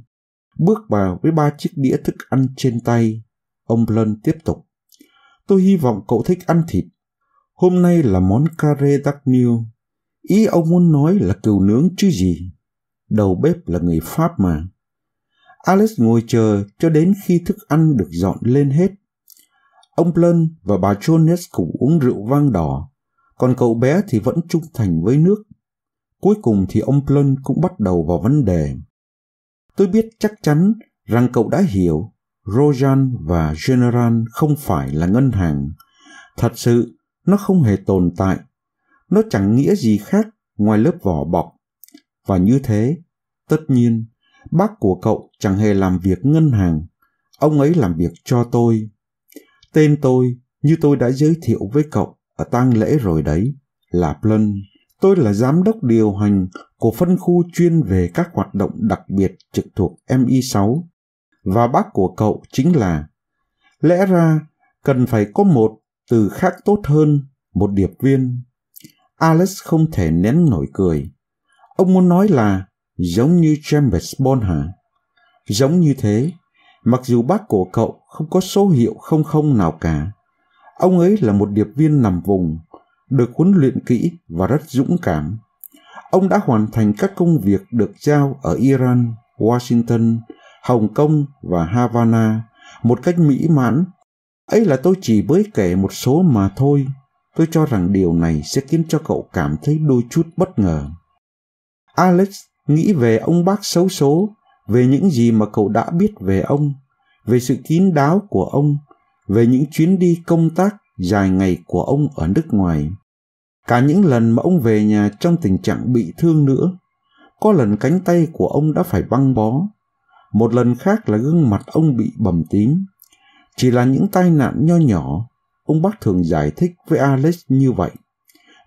bước vào với ba chiếc đĩa thức ăn trên tay ông Plân tiếp tục tôi hy vọng cậu thích ăn thịt hôm nay là món cà rê đặc niu. ý ông muốn nói là cừu nướng chứ gì đầu bếp là người Pháp mà. Alex ngồi chờ cho đến khi thức ăn được dọn lên hết. Ông Plun và bà Jones cùng uống rượu vang đỏ, còn cậu bé thì vẫn trung thành với nước. Cuối cùng thì ông Plun cũng bắt đầu vào vấn đề. Tôi biết chắc chắn rằng cậu đã hiểu Rojan và General không phải là ngân hàng. Thật sự, nó không hề tồn tại. Nó chẳng nghĩa gì khác ngoài lớp vỏ bọc và như thế, tất nhiên, bác của cậu chẳng hề làm việc ngân hàng, ông ấy làm việc cho tôi. Tên tôi, như tôi đã giới thiệu với cậu ở tang lễ rồi đấy, là plun Tôi là giám đốc điều hành của phân khu chuyên về các hoạt động đặc biệt trực thuộc MI6 và bác của cậu chính là lẽ ra cần phải có một từ khác tốt hơn một điệp viên. Alex không thể nén nổi cười. Ông muốn nói là giống như James Bond hả? Giống như thế, mặc dù bác của cậu không có số hiệu không không nào cả. Ông ấy là một điệp viên nằm vùng, được huấn luyện kỹ và rất dũng cảm. Ông đã hoàn thành các công việc được giao ở Iran, Washington, Hồng Kông và Havana một cách mỹ mãn. Ấy là tôi chỉ mới kể một số mà thôi. Tôi cho rằng điều này sẽ khiến cho cậu cảm thấy đôi chút bất ngờ. Alex nghĩ về ông bác xấu số, về những gì mà cậu đã biết về ông, về sự kín đáo của ông, về những chuyến đi công tác dài ngày của ông ở nước ngoài. Cả những lần mà ông về nhà trong tình trạng bị thương nữa, có lần cánh tay của ông đã phải băng bó, một lần khác là gương mặt ông bị bầm tím. Chỉ là những tai nạn nho nhỏ, ông bác thường giải thích với Alex như vậy.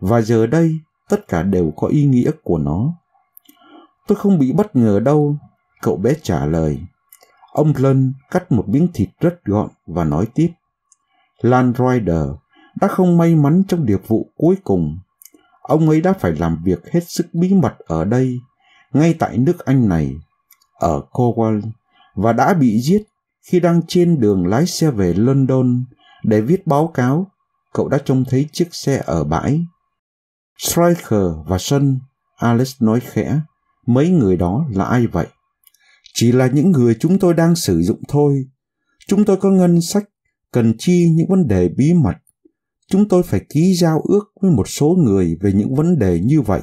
Và giờ đây, tất cả đều có ý nghĩa của nó. Tôi không bị bất ngờ đâu, cậu bé trả lời. Ông Lân cắt một miếng thịt rất gọn và nói tiếp. Lan Rider đã không may mắn trong điệp vụ cuối cùng. Ông ấy đã phải làm việc hết sức bí mật ở đây, ngay tại nước Anh này, ở Cornwall, và đã bị giết khi đang trên đường lái xe về London để viết báo cáo. Cậu đã trông thấy chiếc xe ở bãi. Stryker và Sun, Alice nói khẽ mấy người đó là ai vậy chỉ là những người chúng tôi đang sử dụng thôi chúng tôi có ngân sách cần chi những vấn đề bí mật chúng tôi phải ký giao ước với một số người về những vấn đề như vậy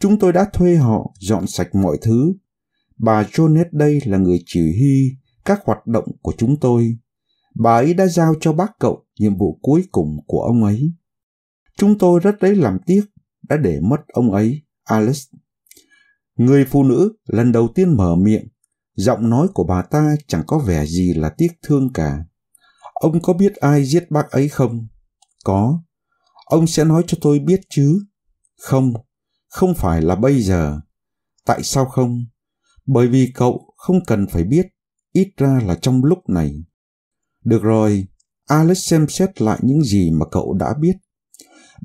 chúng tôi đã thuê họ dọn sạch mọi thứ bà jonet đây là người chỉ huy các hoạt động của chúng tôi bà ấy đã giao cho bác cậu nhiệm vụ cuối cùng của ông ấy chúng tôi rất lấy làm tiếc đã để mất ông ấy alex Người phụ nữ lần đầu tiên mở miệng, giọng nói của bà ta chẳng có vẻ gì là tiếc thương cả. Ông có biết ai giết bác ấy không? Có. Ông sẽ nói cho tôi biết chứ? Không, không phải là bây giờ. Tại sao không? Bởi vì cậu không cần phải biết, ít ra là trong lúc này. Được rồi, Alex xem xét lại những gì mà cậu đã biết.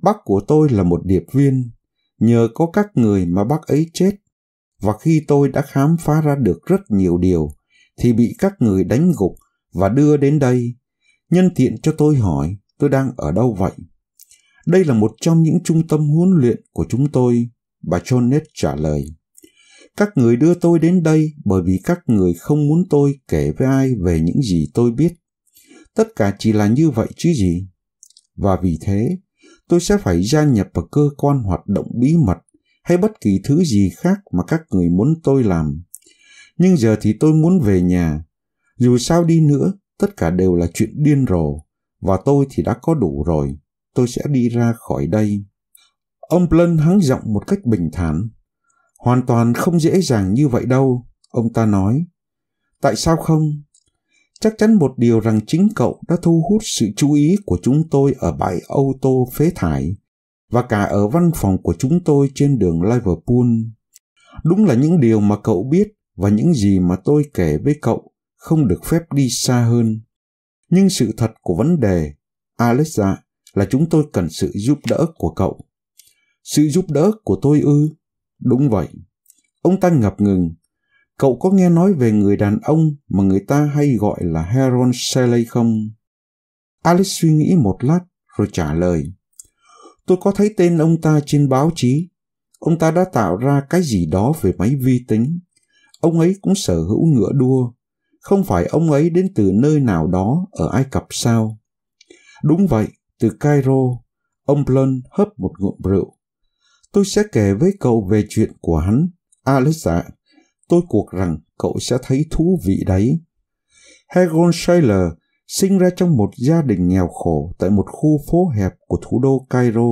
Bác của tôi là một điệp viên, nhờ có các người mà bác ấy chết và khi tôi đã khám phá ra được rất nhiều điều thì bị các người đánh gục và đưa đến đây. Nhân tiện cho tôi hỏi tôi đang ở đâu vậy? Đây là một trong những trung tâm huấn luyện của chúng tôi, bà Jonet trả lời. Các người đưa tôi đến đây bởi vì các người không muốn tôi kể với ai về những gì tôi biết. Tất cả chỉ là như vậy chứ gì. Và vì thế, tôi sẽ phải gia nhập vào cơ quan hoạt động bí mật hay bất kỳ thứ gì khác mà các người muốn tôi làm. Nhưng giờ thì tôi muốn về nhà. Dù sao đi nữa, tất cả đều là chuyện điên rồ, và tôi thì đã có đủ rồi. Tôi sẽ đi ra khỏi đây. Ông Blunt hắng giọng một cách bình thản. Hoàn toàn không dễ dàng như vậy đâu, ông ta nói. Tại sao không? Chắc chắn một điều rằng chính cậu đã thu hút sự chú ý của chúng tôi ở bãi ô tô phế thải và cả ở văn phòng của chúng tôi trên đường Liverpool. Đúng là những điều mà cậu biết và những gì mà tôi kể với cậu không được phép đi xa hơn. Nhưng sự thật của vấn đề, Alexa, là chúng tôi cần sự giúp đỡ của cậu. Sự giúp đỡ của tôi ư? Đúng vậy. Ông ta ngập ngừng. Cậu có nghe nói về người đàn ông mà người ta hay gọi là Heron Shelley không? Alice suy nghĩ một lát rồi trả lời. Tôi có thấy tên ông ta trên báo chí. Ông ta đã tạo ra cái gì đó về máy vi tính. Ông ấy cũng sở hữu ngựa đua. Không phải ông ấy đến từ nơi nào đó ở Ai Cập sao? Đúng vậy, từ Cairo, ông Blunt hấp một ngụm rượu. Tôi sẽ kể với cậu về chuyện của hắn. Alex ạ, tôi cuộc rằng cậu sẽ thấy thú vị đấy. Hagon Schiller sinh ra trong một gia đình nghèo khổ tại một khu phố hẹp của thủ đô Cairo.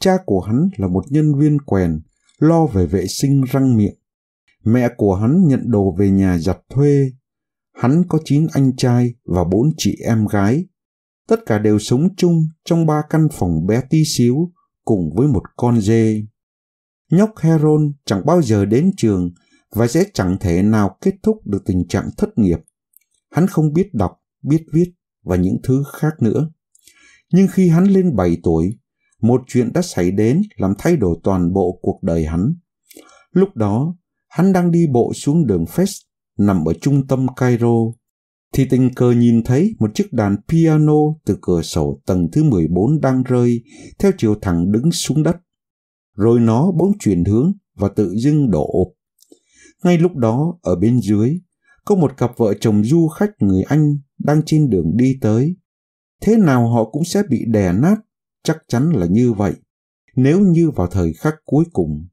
Cha của hắn là một nhân viên quèn, lo về vệ sinh răng miệng. Mẹ của hắn nhận đồ về nhà giặt thuê. Hắn có 9 anh trai và 4 chị em gái. Tất cả đều sống chung trong ba căn phòng bé tí xíu cùng với một con dê. Nhóc Heron chẳng bao giờ đến trường và sẽ chẳng thể nào kết thúc được tình trạng thất nghiệp. Hắn không biết đọc biết viết và những thứ khác nữa. Nhưng khi hắn lên 7 tuổi, một chuyện đã xảy đến làm thay đổi toàn bộ cuộc đời hắn. Lúc đó, hắn đang đi bộ xuống đường Fest nằm ở trung tâm Cairo, thì tình cờ nhìn thấy một chiếc đàn piano từ cửa sổ tầng thứ 14 đang rơi theo chiều thẳng đứng xuống đất. Rồi nó bỗng chuyển hướng và tự dưng đổ ộp. Ngay lúc đó, ở bên dưới, có một cặp vợ chồng du khách người Anh đang trên đường đi tới. Thế nào họ cũng sẽ bị đè nát, chắc chắn là như vậy. Nếu như vào thời khắc cuối cùng,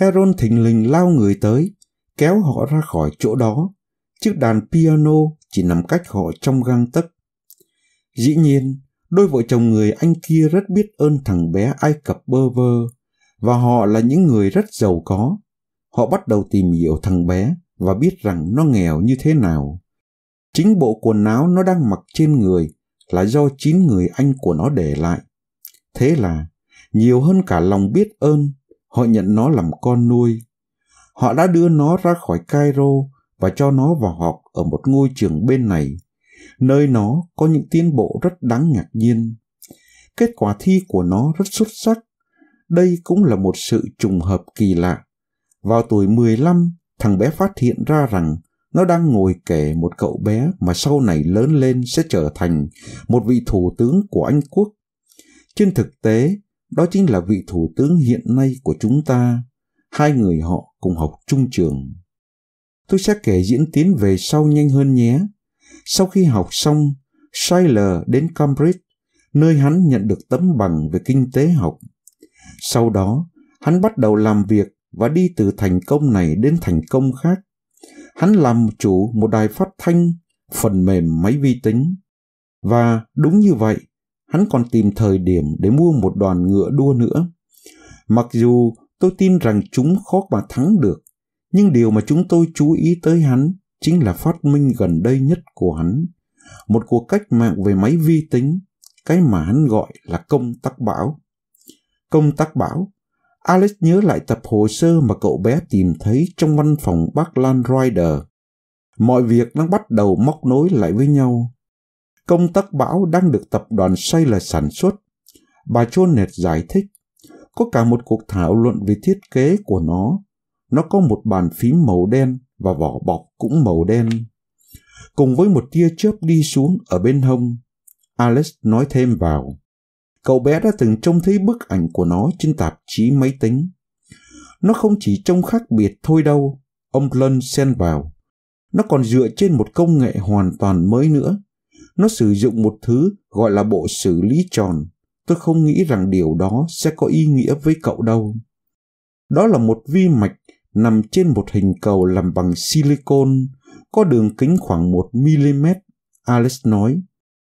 Heron thình lình lao người tới, kéo họ ra khỏi chỗ đó. Chiếc đàn piano chỉ nằm cách họ trong gang tấc. Dĩ nhiên, đôi vợ chồng người Anh kia rất biết ơn thằng bé Ai Cập bơ vơ, và họ là những người rất giàu có. Họ bắt đầu tìm hiểu thằng bé và biết rằng nó nghèo như thế nào. Chính bộ quần áo nó đang mặc trên người là do chín người anh của nó để lại. Thế là, nhiều hơn cả lòng biết ơn, họ nhận nó làm con nuôi. Họ đã đưa nó ra khỏi Cairo và cho nó vào học ở một ngôi trường bên này, nơi nó có những tiến bộ rất đáng ngạc nhiên. Kết quả thi của nó rất xuất sắc. Đây cũng là một sự trùng hợp kỳ lạ. Vào tuổi 15, thằng bé phát hiện ra rằng nó đang ngồi kể một cậu bé mà sau này lớn lên sẽ trở thành một vị thủ tướng của Anh quốc. Trên thực tế, đó chính là vị thủ tướng hiện nay của chúng ta. Hai người họ cùng học trung trường. Tôi sẽ kể diễn tiến về sau nhanh hơn nhé. Sau khi học xong, Schuyler đến Cambridge, nơi hắn nhận được tấm bằng về kinh tế học. Sau đó, hắn bắt đầu làm việc và đi từ thành công này đến thành công khác. Hắn làm chủ một đài phát thanh, phần mềm máy vi tính. Và đúng như vậy, hắn còn tìm thời điểm để mua một đoàn ngựa đua nữa. Mặc dù tôi tin rằng chúng khó mà thắng được, nhưng điều mà chúng tôi chú ý tới hắn chính là phát minh gần đây nhất của hắn, một cuộc cách mạng về máy vi tính, cái mà hắn gọi là công tắc bão. Công tắc bão Alex nhớ lại tập hồ sơ mà cậu bé tìm thấy trong văn phòng bác Lan Rider. Mọi việc đang bắt đầu móc nối lại với nhau. Công tắc bão đang được tập đoàn xây là sản xuất. Bà Chonet giải thích, có cả một cuộc thảo luận về thiết kế của nó. Nó có một bàn phím màu đen và vỏ bọc cũng màu đen. Cùng với một tia chớp đi xuống ở bên hông, Alex nói thêm vào cậu bé đã từng trông thấy bức ảnh của nó trên tạp chí máy tính. Nó không chỉ trông khác biệt thôi đâu, ông Lân xen vào. Nó còn dựa trên một công nghệ hoàn toàn mới nữa. Nó sử dụng một thứ gọi là bộ xử lý tròn. Tôi không nghĩ rằng điều đó sẽ có ý nghĩa với cậu đâu. Đó là một vi mạch nằm trên một hình cầu làm bằng silicon, có đường kính khoảng 1mm, alice nói.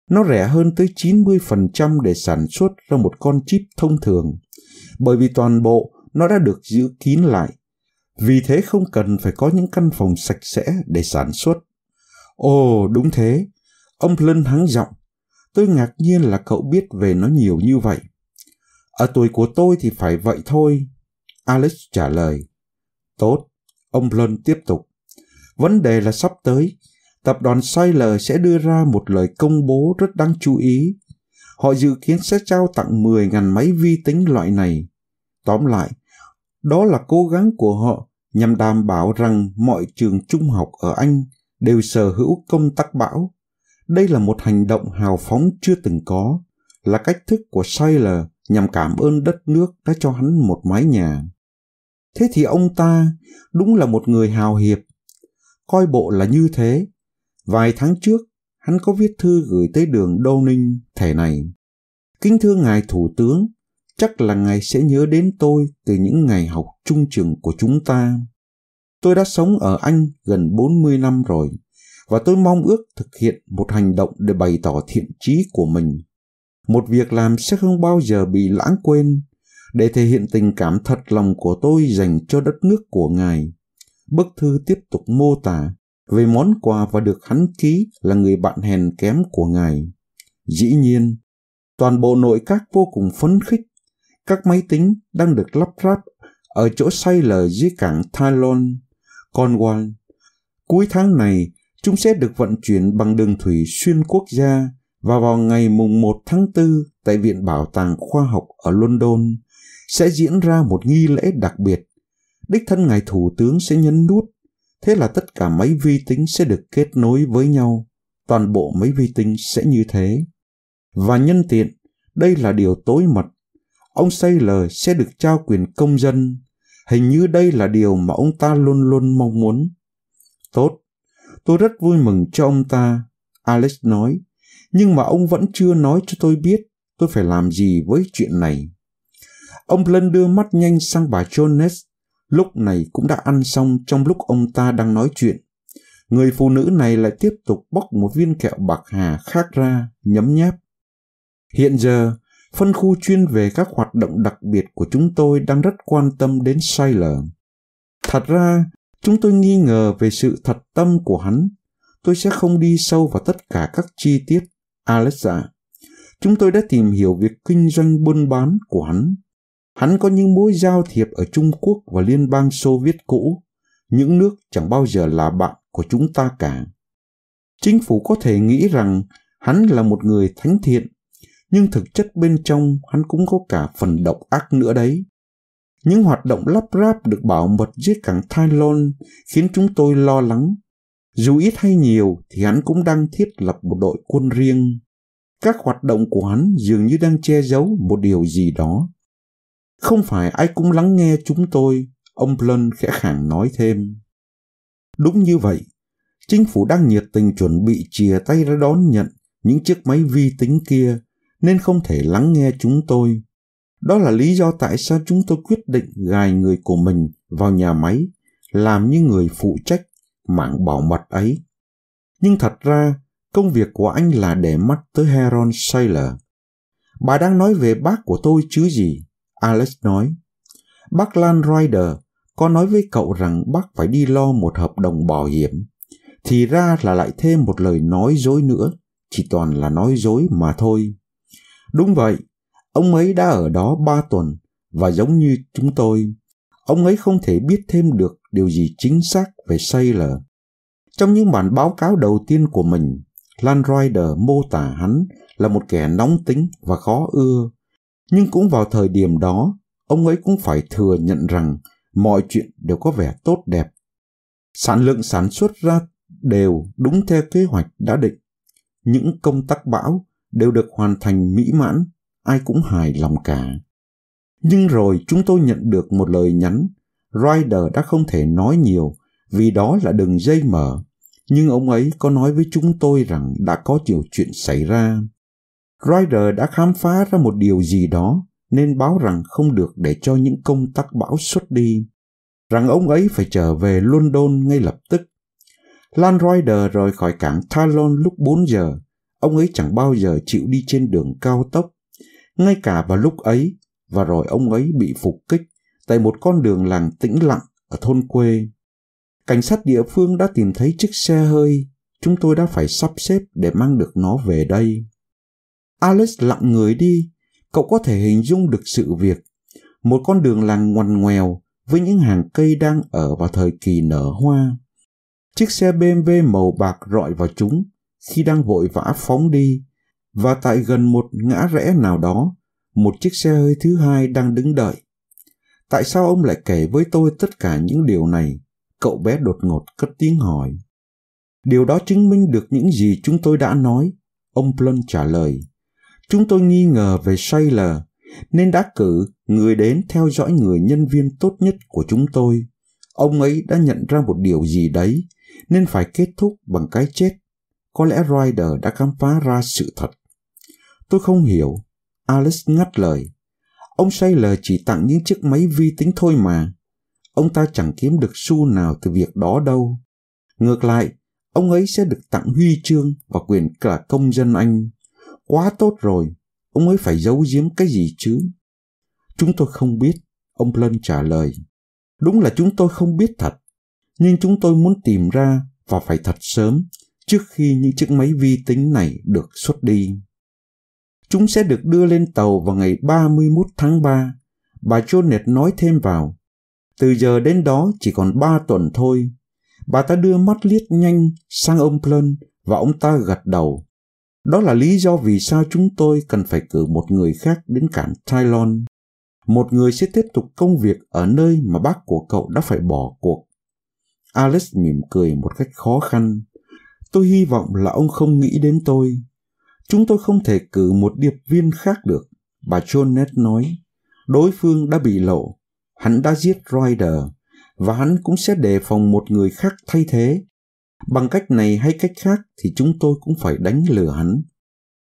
Nó rẻ hơn tới 90% để sản xuất ra một con chip thông thường, bởi vì toàn bộ nó đã được giữ kín lại. Vì thế không cần phải có những căn phòng sạch sẽ để sản xuất. Ồ, đúng thế. Ông Lân hắng giọng. Tôi ngạc nhiên là cậu biết về nó nhiều như vậy. Ở tuổi của tôi thì phải vậy thôi. Alex trả lời. Tốt. Ông Lân tiếp tục. Vấn đề là sắp tới, tập đoàn Sailor sẽ đưa ra một lời công bố rất đáng chú ý. Họ dự kiến sẽ trao tặng 10.000 máy vi tính loại này. Tóm lại, đó là cố gắng của họ nhằm đảm bảo rằng mọi trường trung học ở Anh đều sở hữu công tắc bão. Đây là một hành động hào phóng chưa từng có, là cách thức của Sailor nhằm cảm ơn đất nước đã cho hắn một mái nhà. Thế thì ông ta đúng là một người hào hiệp. Coi bộ là như thế, Vài tháng trước, hắn có viết thư gửi tới đường Đô Ninh thể này. Kính thưa ngài Thủ tướng, chắc là ngài sẽ nhớ đến tôi từ những ngày học trung trường của chúng ta. Tôi đã sống ở Anh gần 40 năm rồi, và tôi mong ước thực hiện một hành động để bày tỏ thiện chí của mình. Một việc làm sẽ không bao giờ bị lãng quên, để thể hiện tình cảm thật lòng của tôi dành cho đất nước của ngài. Bức thư tiếp tục mô tả về món quà và được hắn ký là người bạn hèn kém của ngài. Dĩ nhiên, toàn bộ nội các vô cùng phấn khích. Các máy tính đang được lắp ráp ở chỗ say lờ dưới cảng Thailand, Cornwall. Cuối tháng này, chúng sẽ được vận chuyển bằng đường thủy xuyên quốc gia và vào ngày mùng 1 tháng 4 tại Viện Bảo tàng Khoa học ở London sẽ diễn ra một nghi lễ đặc biệt. Đích thân ngài thủ tướng sẽ nhấn nút Thế là tất cả máy vi tính sẽ được kết nối với nhau. Toàn bộ máy vi tính sẽ như thế. Và nhân tiện, đây là điều tối mật. Ông Saylor sẽ được trao quyền công dân. Hình như đây là điều mà ông ta luôn luôn mong muốn. Tốt, tôi rất vui mừng cho ông ta, Alex nói. Nhưng mà ông vẫn chưa nói cho tôi biết tôi phải làm gì với chuyện này. Ông Blunt đưa mắt nhanh sang bà Jones lúc này cũng đã ăn xong trong lúc ông ta đang nói chuyện. Người phụ nữ này lại tiếp tục bóc một viên kẹo bạc hà khác ra, nhấm nháp. Hiện giờ, phân khu chuyên về các hoạt động đặc biệt của chúng tôi đang rất quan tâm đến Sailor. Thật ra, chúng tôi nghi ngờ về sự thật tâm của hắn. Tôi sẽ không đi sâu vào tất cả các chi tiết. Alexa, chúng tôi đã tìm hiểu việc kinh doanh buôn bán của hắn Hắn có những mối giao thiệp ở Trung Quốc và Liên bang Xô Viết cũ, những nước chẳng bao giờ là bạn của chúng ta cả. Chính phủ có thể nghĩ rằng hắn là một người thánh thiện, nhưng thực chất bên trong hắn cũng có cả phần độc ác nữa đấy. Những hoạt động lắp ráp được bảo mật dưới cảng Thailon khiến chúng tôi lo lắng. Dù ít hay nhiều thì hắn cũng đang thiết lập một đội quân riêng. Các hoạt động của hắn dường như đang che giấu một điều gì đó. Không phải ai cũng lắng nghe chúng tôi, ông Blunt khẽ khàng nói thêm. Đúng như vậy, chính phủ đang nhiệt tình chuẩn bị chìa tay ra đón nhận những chiếc máy vi tính kia nên không thể lắng nghe chúng tôi. Đó là lý do tại sao chúng tôi quyết định gài người của mình vào nhà máy làm như người phụ trách mạng bảo mật ấy. Nhưng thật ra, công việc của anh là để mắt tới Heron Saylor. Bà đang nói về bác của tôi chứ gì? Alex nói. Bác Lan Ryder có nói với cậu rằng bác phải đi lo một hợp đồng bảo hiểm. Thì ra là lại thêm một lời nói dối nữa, chỉ toàn là nói dối mà thôi. Đúng vậy, ông ấy đã ở đó ba tuần và giống như chúng tôi, ông ấy không thể biết thêm được điều gì chính xác về Sailor. Trong những bản báo cáo đầu tiên của mình, Lan mô tả hắn là một kẻ nóng tính và khó ưa, nhưng cũng vào thời điểm đó, ông ấy cũng phải thừa nhận rằng mọi chuyện đều có vẻ tốt đẹp. Sản lượng sản xuất ra đều đúng theo kế hoạch đã định. Những công tác bão đều được hoàn thành mỹ mãn, ai cũng hài lòng cả. Nhưng rồi chúng tôi nhận được một lời nhắn, Ryder đã không thể nói nhiều vì đó là đường dây mở. Nhưng ông ấy có nói với chúng tôi rằng đã có nhiều chuyện xảy ra. Ryder đã khám phá ra một điều gì đó nên báo rằng không được để cho những công tắc bão xuất đi, rằng ông ấy phải trở về London ngay lập tức. Lan Ryder rời khỏi cảng Talon lúc 4 giờ, ông ấy chẳng bao giờ chịu đi trên đường cao tốc, ngay cả vào lúc ấy, và rồi ông ấy bị phục kích tại một con đường làng tĩnh lặng ở thôn quê. Cảnh sát địa phương đã tìm thấy chiếc xe hơi, chúng tôi đã phải sắp xếp để mang được nó về đây. Alice lặng người đi, cậu có thể hình dung được sự việc. Một con đường làng ngoằn ngoèo với những hàng cây đang ở vào thời kỳ nở hoa. Chiếc xe BMW màu bạc rọi vào chúng khi đang vội vã phóng đi và tại gần một ngã rẽ nào đó, một chiếc xe hơi thứ hai đang đứng đợi. Tại sao ông lại kể với tôi tất cả những điều này? Cậu bé đột ngột cất tiếng hỏi. Điều đó chứng minh được những gì chúng tôi đã nói, ông Plun trả lời. Chúng tôi nghi ngờ về Saylor nên đã cử người đến theo dõi người nhân viên tốt nhất của chúng tôi. Ông ấy đã nhận ra một điều gì đấy nên phải kết thúc bằng cái chết. Có lẽ Ryder đã khám phá ra sự thật. Tôi không hiểu. Alice ngắt lời. Ông Saylor chỉ tặng những chiếc máy vi tính thôi mà. Ông ta chẳng kiếm được xu nào từ việc đó đâu. Ngược lại, ông ấy sẽ được tặng huy chương và quyền cả công dân Anh quá tốt rồi, ông ấy phải giấu giếm cái gì chứ? Chúng tôi không biết, ông Blunt trả lời. Đúng là chúng tôi không biết thật, nhưng chúng tôi muốn tìm ra và phải thật sớm trước khi những chiếc máy vi tính này được xuất đi. Chúng sẽ được đưa lên tàu vào ngày 31 tháng 3, bà Jonet nói thêm vào. Từ giờ đến đó chỉ còn 3 tuần thôi. Bà ta đưa mắt liếc nhanh sang ông Plun và ông ta gật đầu. Đó là lý do vì sao chúng tôi cần phải cử một người khác đến cảng Tylon. Một người sẽ tiếp tục công việc ở nơi mà bác của cậu đã phải bỏ cuộc. Alex mỉm cười một cách khó khăn. Tôi hy vọng là ông không nghĩ đến tôi. Chúng tôi không thể cử một điệp viên khác được, bà Jonet nói. Đối phương đã bị lộ, hắn đã giết Ryder, và hắn cũng sẽ đề phòng một người khác thay thế Bằng cách này hay cách khác thì chúng tôi cũng phải đánh lừa hắn.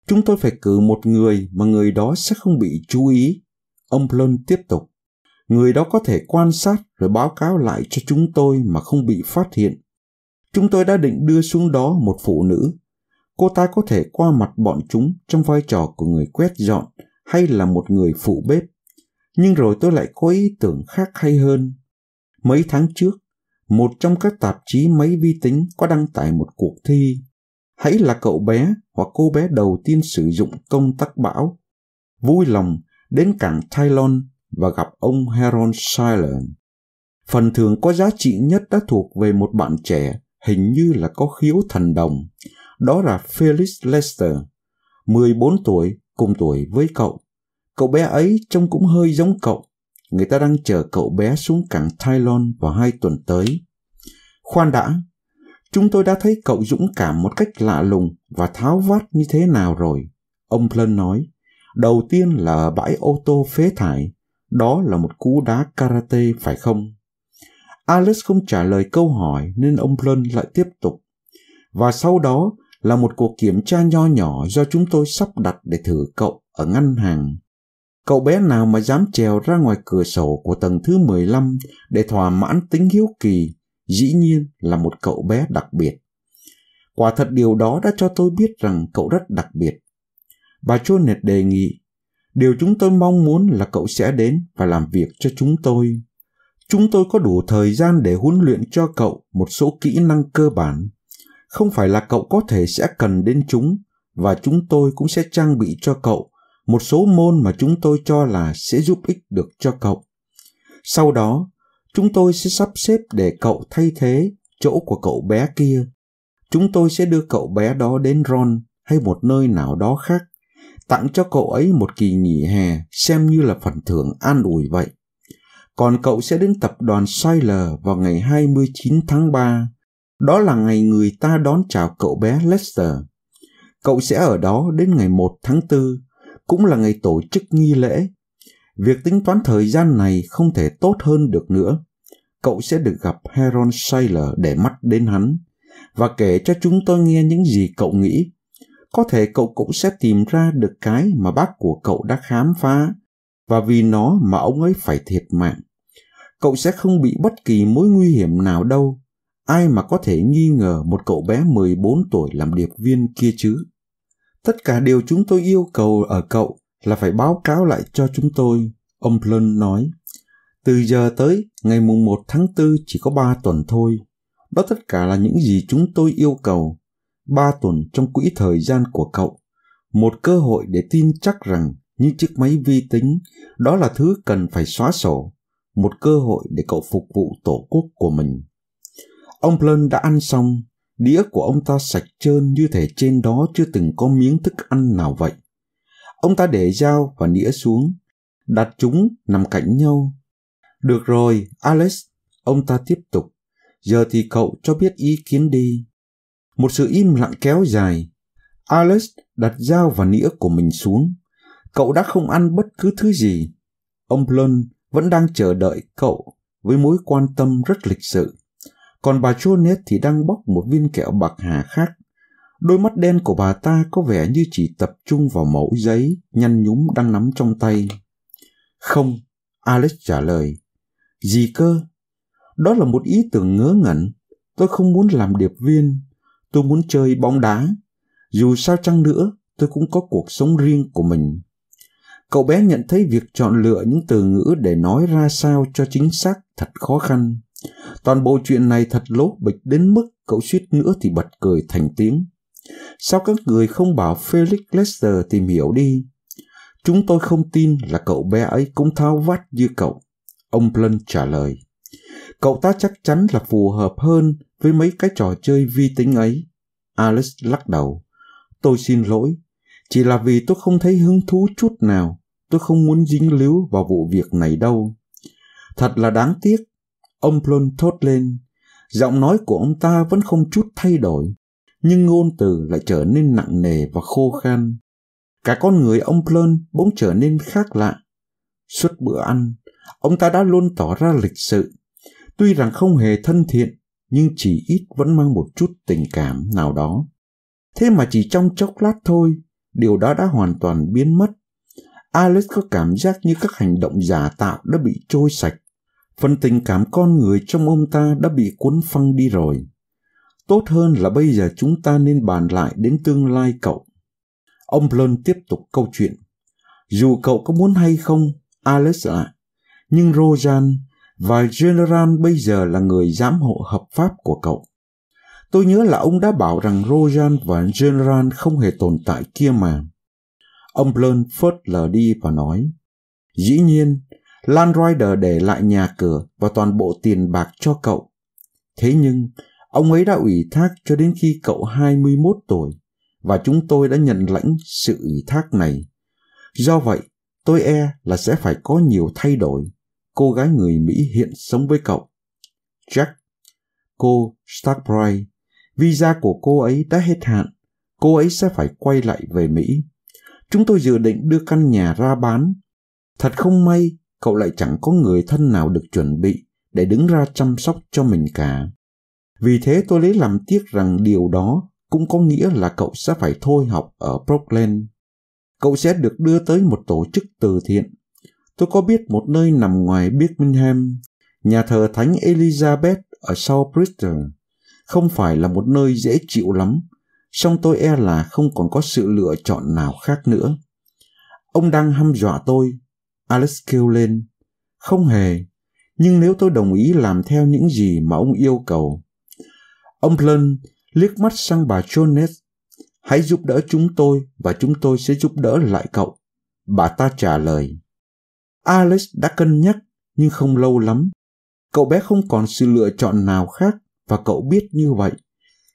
Chúng tôi phải cử một người mà người đó sẽ không bị chú ý. Ông Blunt tiếp tục. Người đó có thể quan sát rồi báo cáo lại cho chúng tôi mà không bị phát hiện. Chúng tôi đã định đưa xuống đó một phụ nữ. Cô ta có thể qua mặt bọn chúng trong vai trò của người quét dọn hay là một người phụ bếp. Nhưng rồi tôi lại có ý tưởng khác hay hơn. Mấy tháng trước, một trong các tạp chí máy vi tính có đăng tải một cuộc thi hãy là cậu bé hoặc cô bé đầu tiên sử dụng công tắc bão vui lòng đến cảng Tylon và gặp ông Heron Siler. Phần thưởng có giá trị nhất đã thuộc về một bạn trẻ hình như là có khiếu thần đồng. Đó là Felix Lester, 14 tuổi, cùng tuổi với cậu. Cậu bé ấy trông cũng hơi giống cậu, Người ta đang chờ cậu bé xuống cảng Thailand vào hai tuần tới. Khoan đã, chúng tôi đã thấy cậu dũng cảm một cách lạ lùng và tháo vát như thế nào rồi. Ông Plân nói, đầu tiên là ở bãi ô tô phế thải, đó là một cú đá karate phải không? Alice không trả lời câu hỏi nên ông Plân lại tiếp tục. Và sau đó là một cuộc kiểm tra nho nhỏ do chúng tôi sắp đặt để thử cậu ở ngân hàng Cậu bé nào mà dám trèo ra ngoài cửa sổ của tầng thứ 15 để thỏa mãn tính hiếu kỳ, dĩ nhiên là một cậu bé đặc biệt. Quả thật điều đó đã cho tôi biết rằng cậu rất đặc biệt. Bà Chonet đề nghị, điều chúng tôi mong muốn là cậu sẽ đến và làm việc cho chúng tôi. Chúng tôi có đủ thời gian để huấn luyện cho cậu một số kỹ năng cơ bản. Không phải là cậu có thể sẽ cần đến chúng, và chúng tôi cũng sẽ trang bị cho cậu một số môn mà chúng tôi cho là sẽ giúp ích được cho cậu. Sau đó, chúng tôi sẽ sắp xếp để cậu thay thế chỗ của cậu bé kia. Chúng tôi sẽ đưa cậu bé đó đến Ron hay một nơi nào đó khác, tặng cho cậu ấy một kỳ nghỉ hè xem như là phần thưởng an ủi vậy. Còn cậu sẽ đến tập đoàn Sailor vào ngày 29 tháng 3. Đó là ngày người ta đón chào cậu bé Lester. Cậu sẽ ở đó đến ngày 1 tháng 4 cũng là ngày tổ chức nghi lễ. Việc tính toán thời gian này không thể tốt hơn được nữa. Cậu sẽ được gặp Heron Saylor để mắt đến hắn và kể cho chúng tôi nghe những gì cậu nghĩ. Có thể cậu cũng sẽ tìm ra được cái mà bác của cậu đã khám phá và vì nó mà ông ấy phải thiệt mạng. Cậu sẽ không bị bất kỳ mối nguy hiểm nào đâu. Ai mà có thể nghi ngờ một cậu bé 14 tuổi làm điệp viên kia chứ? Tất cả điều chúng tôi yêu cầu ở cậu là phải báo cáo lại cho chúng tôi, ông Plun nói. Từ giờ tới ngày mùng 1 tháng 4 chỉ có 3 tuần thôi. Đó tất cả là những gì chúng tôi yêu cầu. 3 tuần trong quỹ thời gian của cậu. Một cơ hội để tin chắc rằng như chiếc máy vi tính, đó là thứ cần phải xóa sổ. Một cơ hội để cậu phục vụ tổ quốc của mình. Ông Plun đã ăn xong, Đĩa của ông ta sạch trơn như thể trên đó chưa từng có miếng thức ăn nào vậy. Ông ta để dao và đĩa xuống, đặt chúng nằm cạnh nhau. Được rồi, Alex, ông ta tiếp tục. Giờ thì cậu cho biết ý kiến đi. Một sự im lặng kéo dài. Alex đặt dao và nĩa của mình xuống. Cậu đã không ăn bất cứ thứ gì. Ông Blunt vẫn đang chờ đợi cậu với mối quan tâm rất lịch sự còn bà Jonet thì đang bóc một viên kẹo bạc hà khác. Đôi mắt đen của bà ta có vẻ như chỉ tập trung vào mẫu giấy nhăn nhúm đang nắm trong tay. Không, Alex trả lời. Gì cơ? Đó là một ý tưởng ngớ ngẩn. Tôi không muốn làm điệp viên. Tôi muốn chơi bóng đá. Dù sao chăng nữa, tôi cũng có cuộc sống riêng của mình. Cậu bé nhận thấy việc chọn lựa những từ ngữ để nói ra sao cho chính xác thật khó khăn Toàn bộ chuyện này thật lố bịch đến mức cậu suýt nữa thì bật cười thành tiếng. Sao các người không bảo Felix Lester tìm hiểu đi? Chúng tôi không tin là cậu bé ấy cũng thao vát như cậu. Ông Blunt trả lời. Cậu ta chắc chắn là phù hợp hơn với mấy cái trò chơi vi tính ấy. Alice lắc đầu. Tôi xin lỗi. Chỉ là vì tôi không thấy hứng thú chút nào. Tôi không muốn dính líu vào vụ việc này đâu. Thật là đáng tiếc Ông Plon thốt lên, giọng nói của ông ta vẫn không chút thay đổi, nhưng ngôn từ lại trở nên nặng nề và khô khan. Cả con người ông Plon bỗng trở nên khác lạ. Suốt bữa ăn, ông ta đã luôn tỏ ra lịch sự, tuy rằng không hề thân thiện, nhưng chỉ ít vẫn mang một chút tình cảm nào đó. Thế mà chỉ trong chốc lát thôi, điều đó đã hoàn toàn biến mất. Alice có cảm giác như các hành động giả tạo đã bị trôi sạch phần tình cảm con người trong ông ta đã bị cuốn phăng đi rồi tốt hơn là bây giờ chúng ta nên bàn lại đến tương lai cậu ông blon tiếp tục câu chuyện dù cậu có muốn hay không alex ạ nhưng rojan và general bây giờ là người giám hộ hợp pháp của cậu tôi nhớ là ông đã bảo rằng rojan và general không hề tồn tại kia mà ông blon phớt lờ đi và nói dĩ nhiên Lan Rider để lại nhà cửa và toàn bộ tiền bạc cho cậu. Thế nhưng, ông ấy đã ủy thác cho đến khi cậu 21 tuổi và chúng tôi đã nhận lãnh sự ủy thác này. Do vậy, tôi e là sẽ phải có nhiều thay đổi. Cô gái người Mỹ hiện sống với cậu. Jack, cô Starbright, visa của cô ấy đã hết hạn. Cô ấy sẽ phải quay lại về Mỹ. Chúng tôi dự định đưa căn nhà ra bán. Thật không may cậu lại chẳng có người thân nào được chuẩn bị để đứng ra chăm sóc cho mình cả. Vì thế tôi lấy làm tiếc rằng điều đó cũng có nghĩa là cậu sẽ phải thôi học ở Brooklyn. Cậu sẽ được đưa tới một tổ chức từ thiện. Tôi có biết một nơi nằm ngoài Birmingham, nhà thờ Thánh Elizabeth ở South Bristol. Không phải là một nơi dễ chịu lắm, song tôi e là không còn có sự lựa chọn nào khác nữa. Ông đang hăm dọa tôi Alex kêu lên. Không hề, nhưng nếu tôi đồng ý làm theo những gì mà ông yêu cầu. Ông Blunt liếc mắt sang bà Jones. Hãy giúp đỡ chúng tôi và chúng tôi sẽ giúp đỡ lại cậu. Bà ta trả lời. Alex đã cân nhắc nhưng không lâu lắm. Cậu bé không còn sự lựa chọn nào khác và cậu biết như vậy.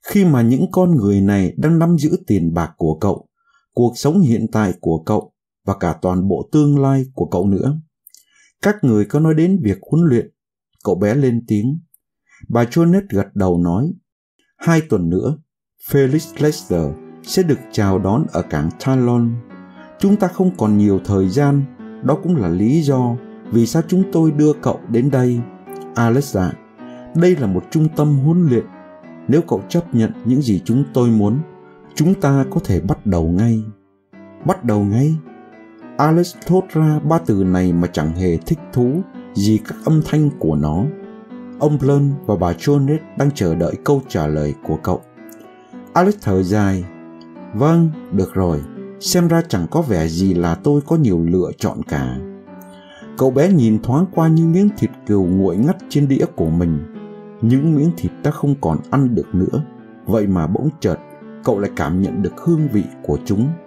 Khi mà những con người này đang nắm giữ tiền bạc của cậu, cuộc sống hiện tại của cậu và cả toàn bộ tương lai của cậu nữa. Các người có nói đến việc huấn luyện, cậu bé lên tiếng. Bà Jonet gật đầu nói, hai tuần nữa, Felix Lester sẽ được chào đón ở cảng Talon. Chúng ta không còn nhiều thời gian, đó cũng là lý do vì sao chúng tôi đưa cậu đến đây. Alex đây là một trung tâm huấn luyện. Nếu cậu chấp nhận những gì chúng tôi muốn, chúng ta có thể bắt đầu ngay. Bắt đầu ngay? Alex thốt ra ba từ này mà chẳng hề thích thú gì các âm thanh của nó. Ông Blunt và bà Jonet đang chờ đợi câu trả lời của cậu. Alex thở dài. Vâng, được rồi. Xem ra chẳng có vẻ gì là tôi có nhiều lựa chọn cả. Cậu bé nhìn thoáng qua những miếng thịt cừu nguội ngắt trên đĩa của mình. Những miếng thịt đã không còn ăn được nữa. Vậy mà bỗng chợt, cậu lại cảm nhận được hương vị của chúng.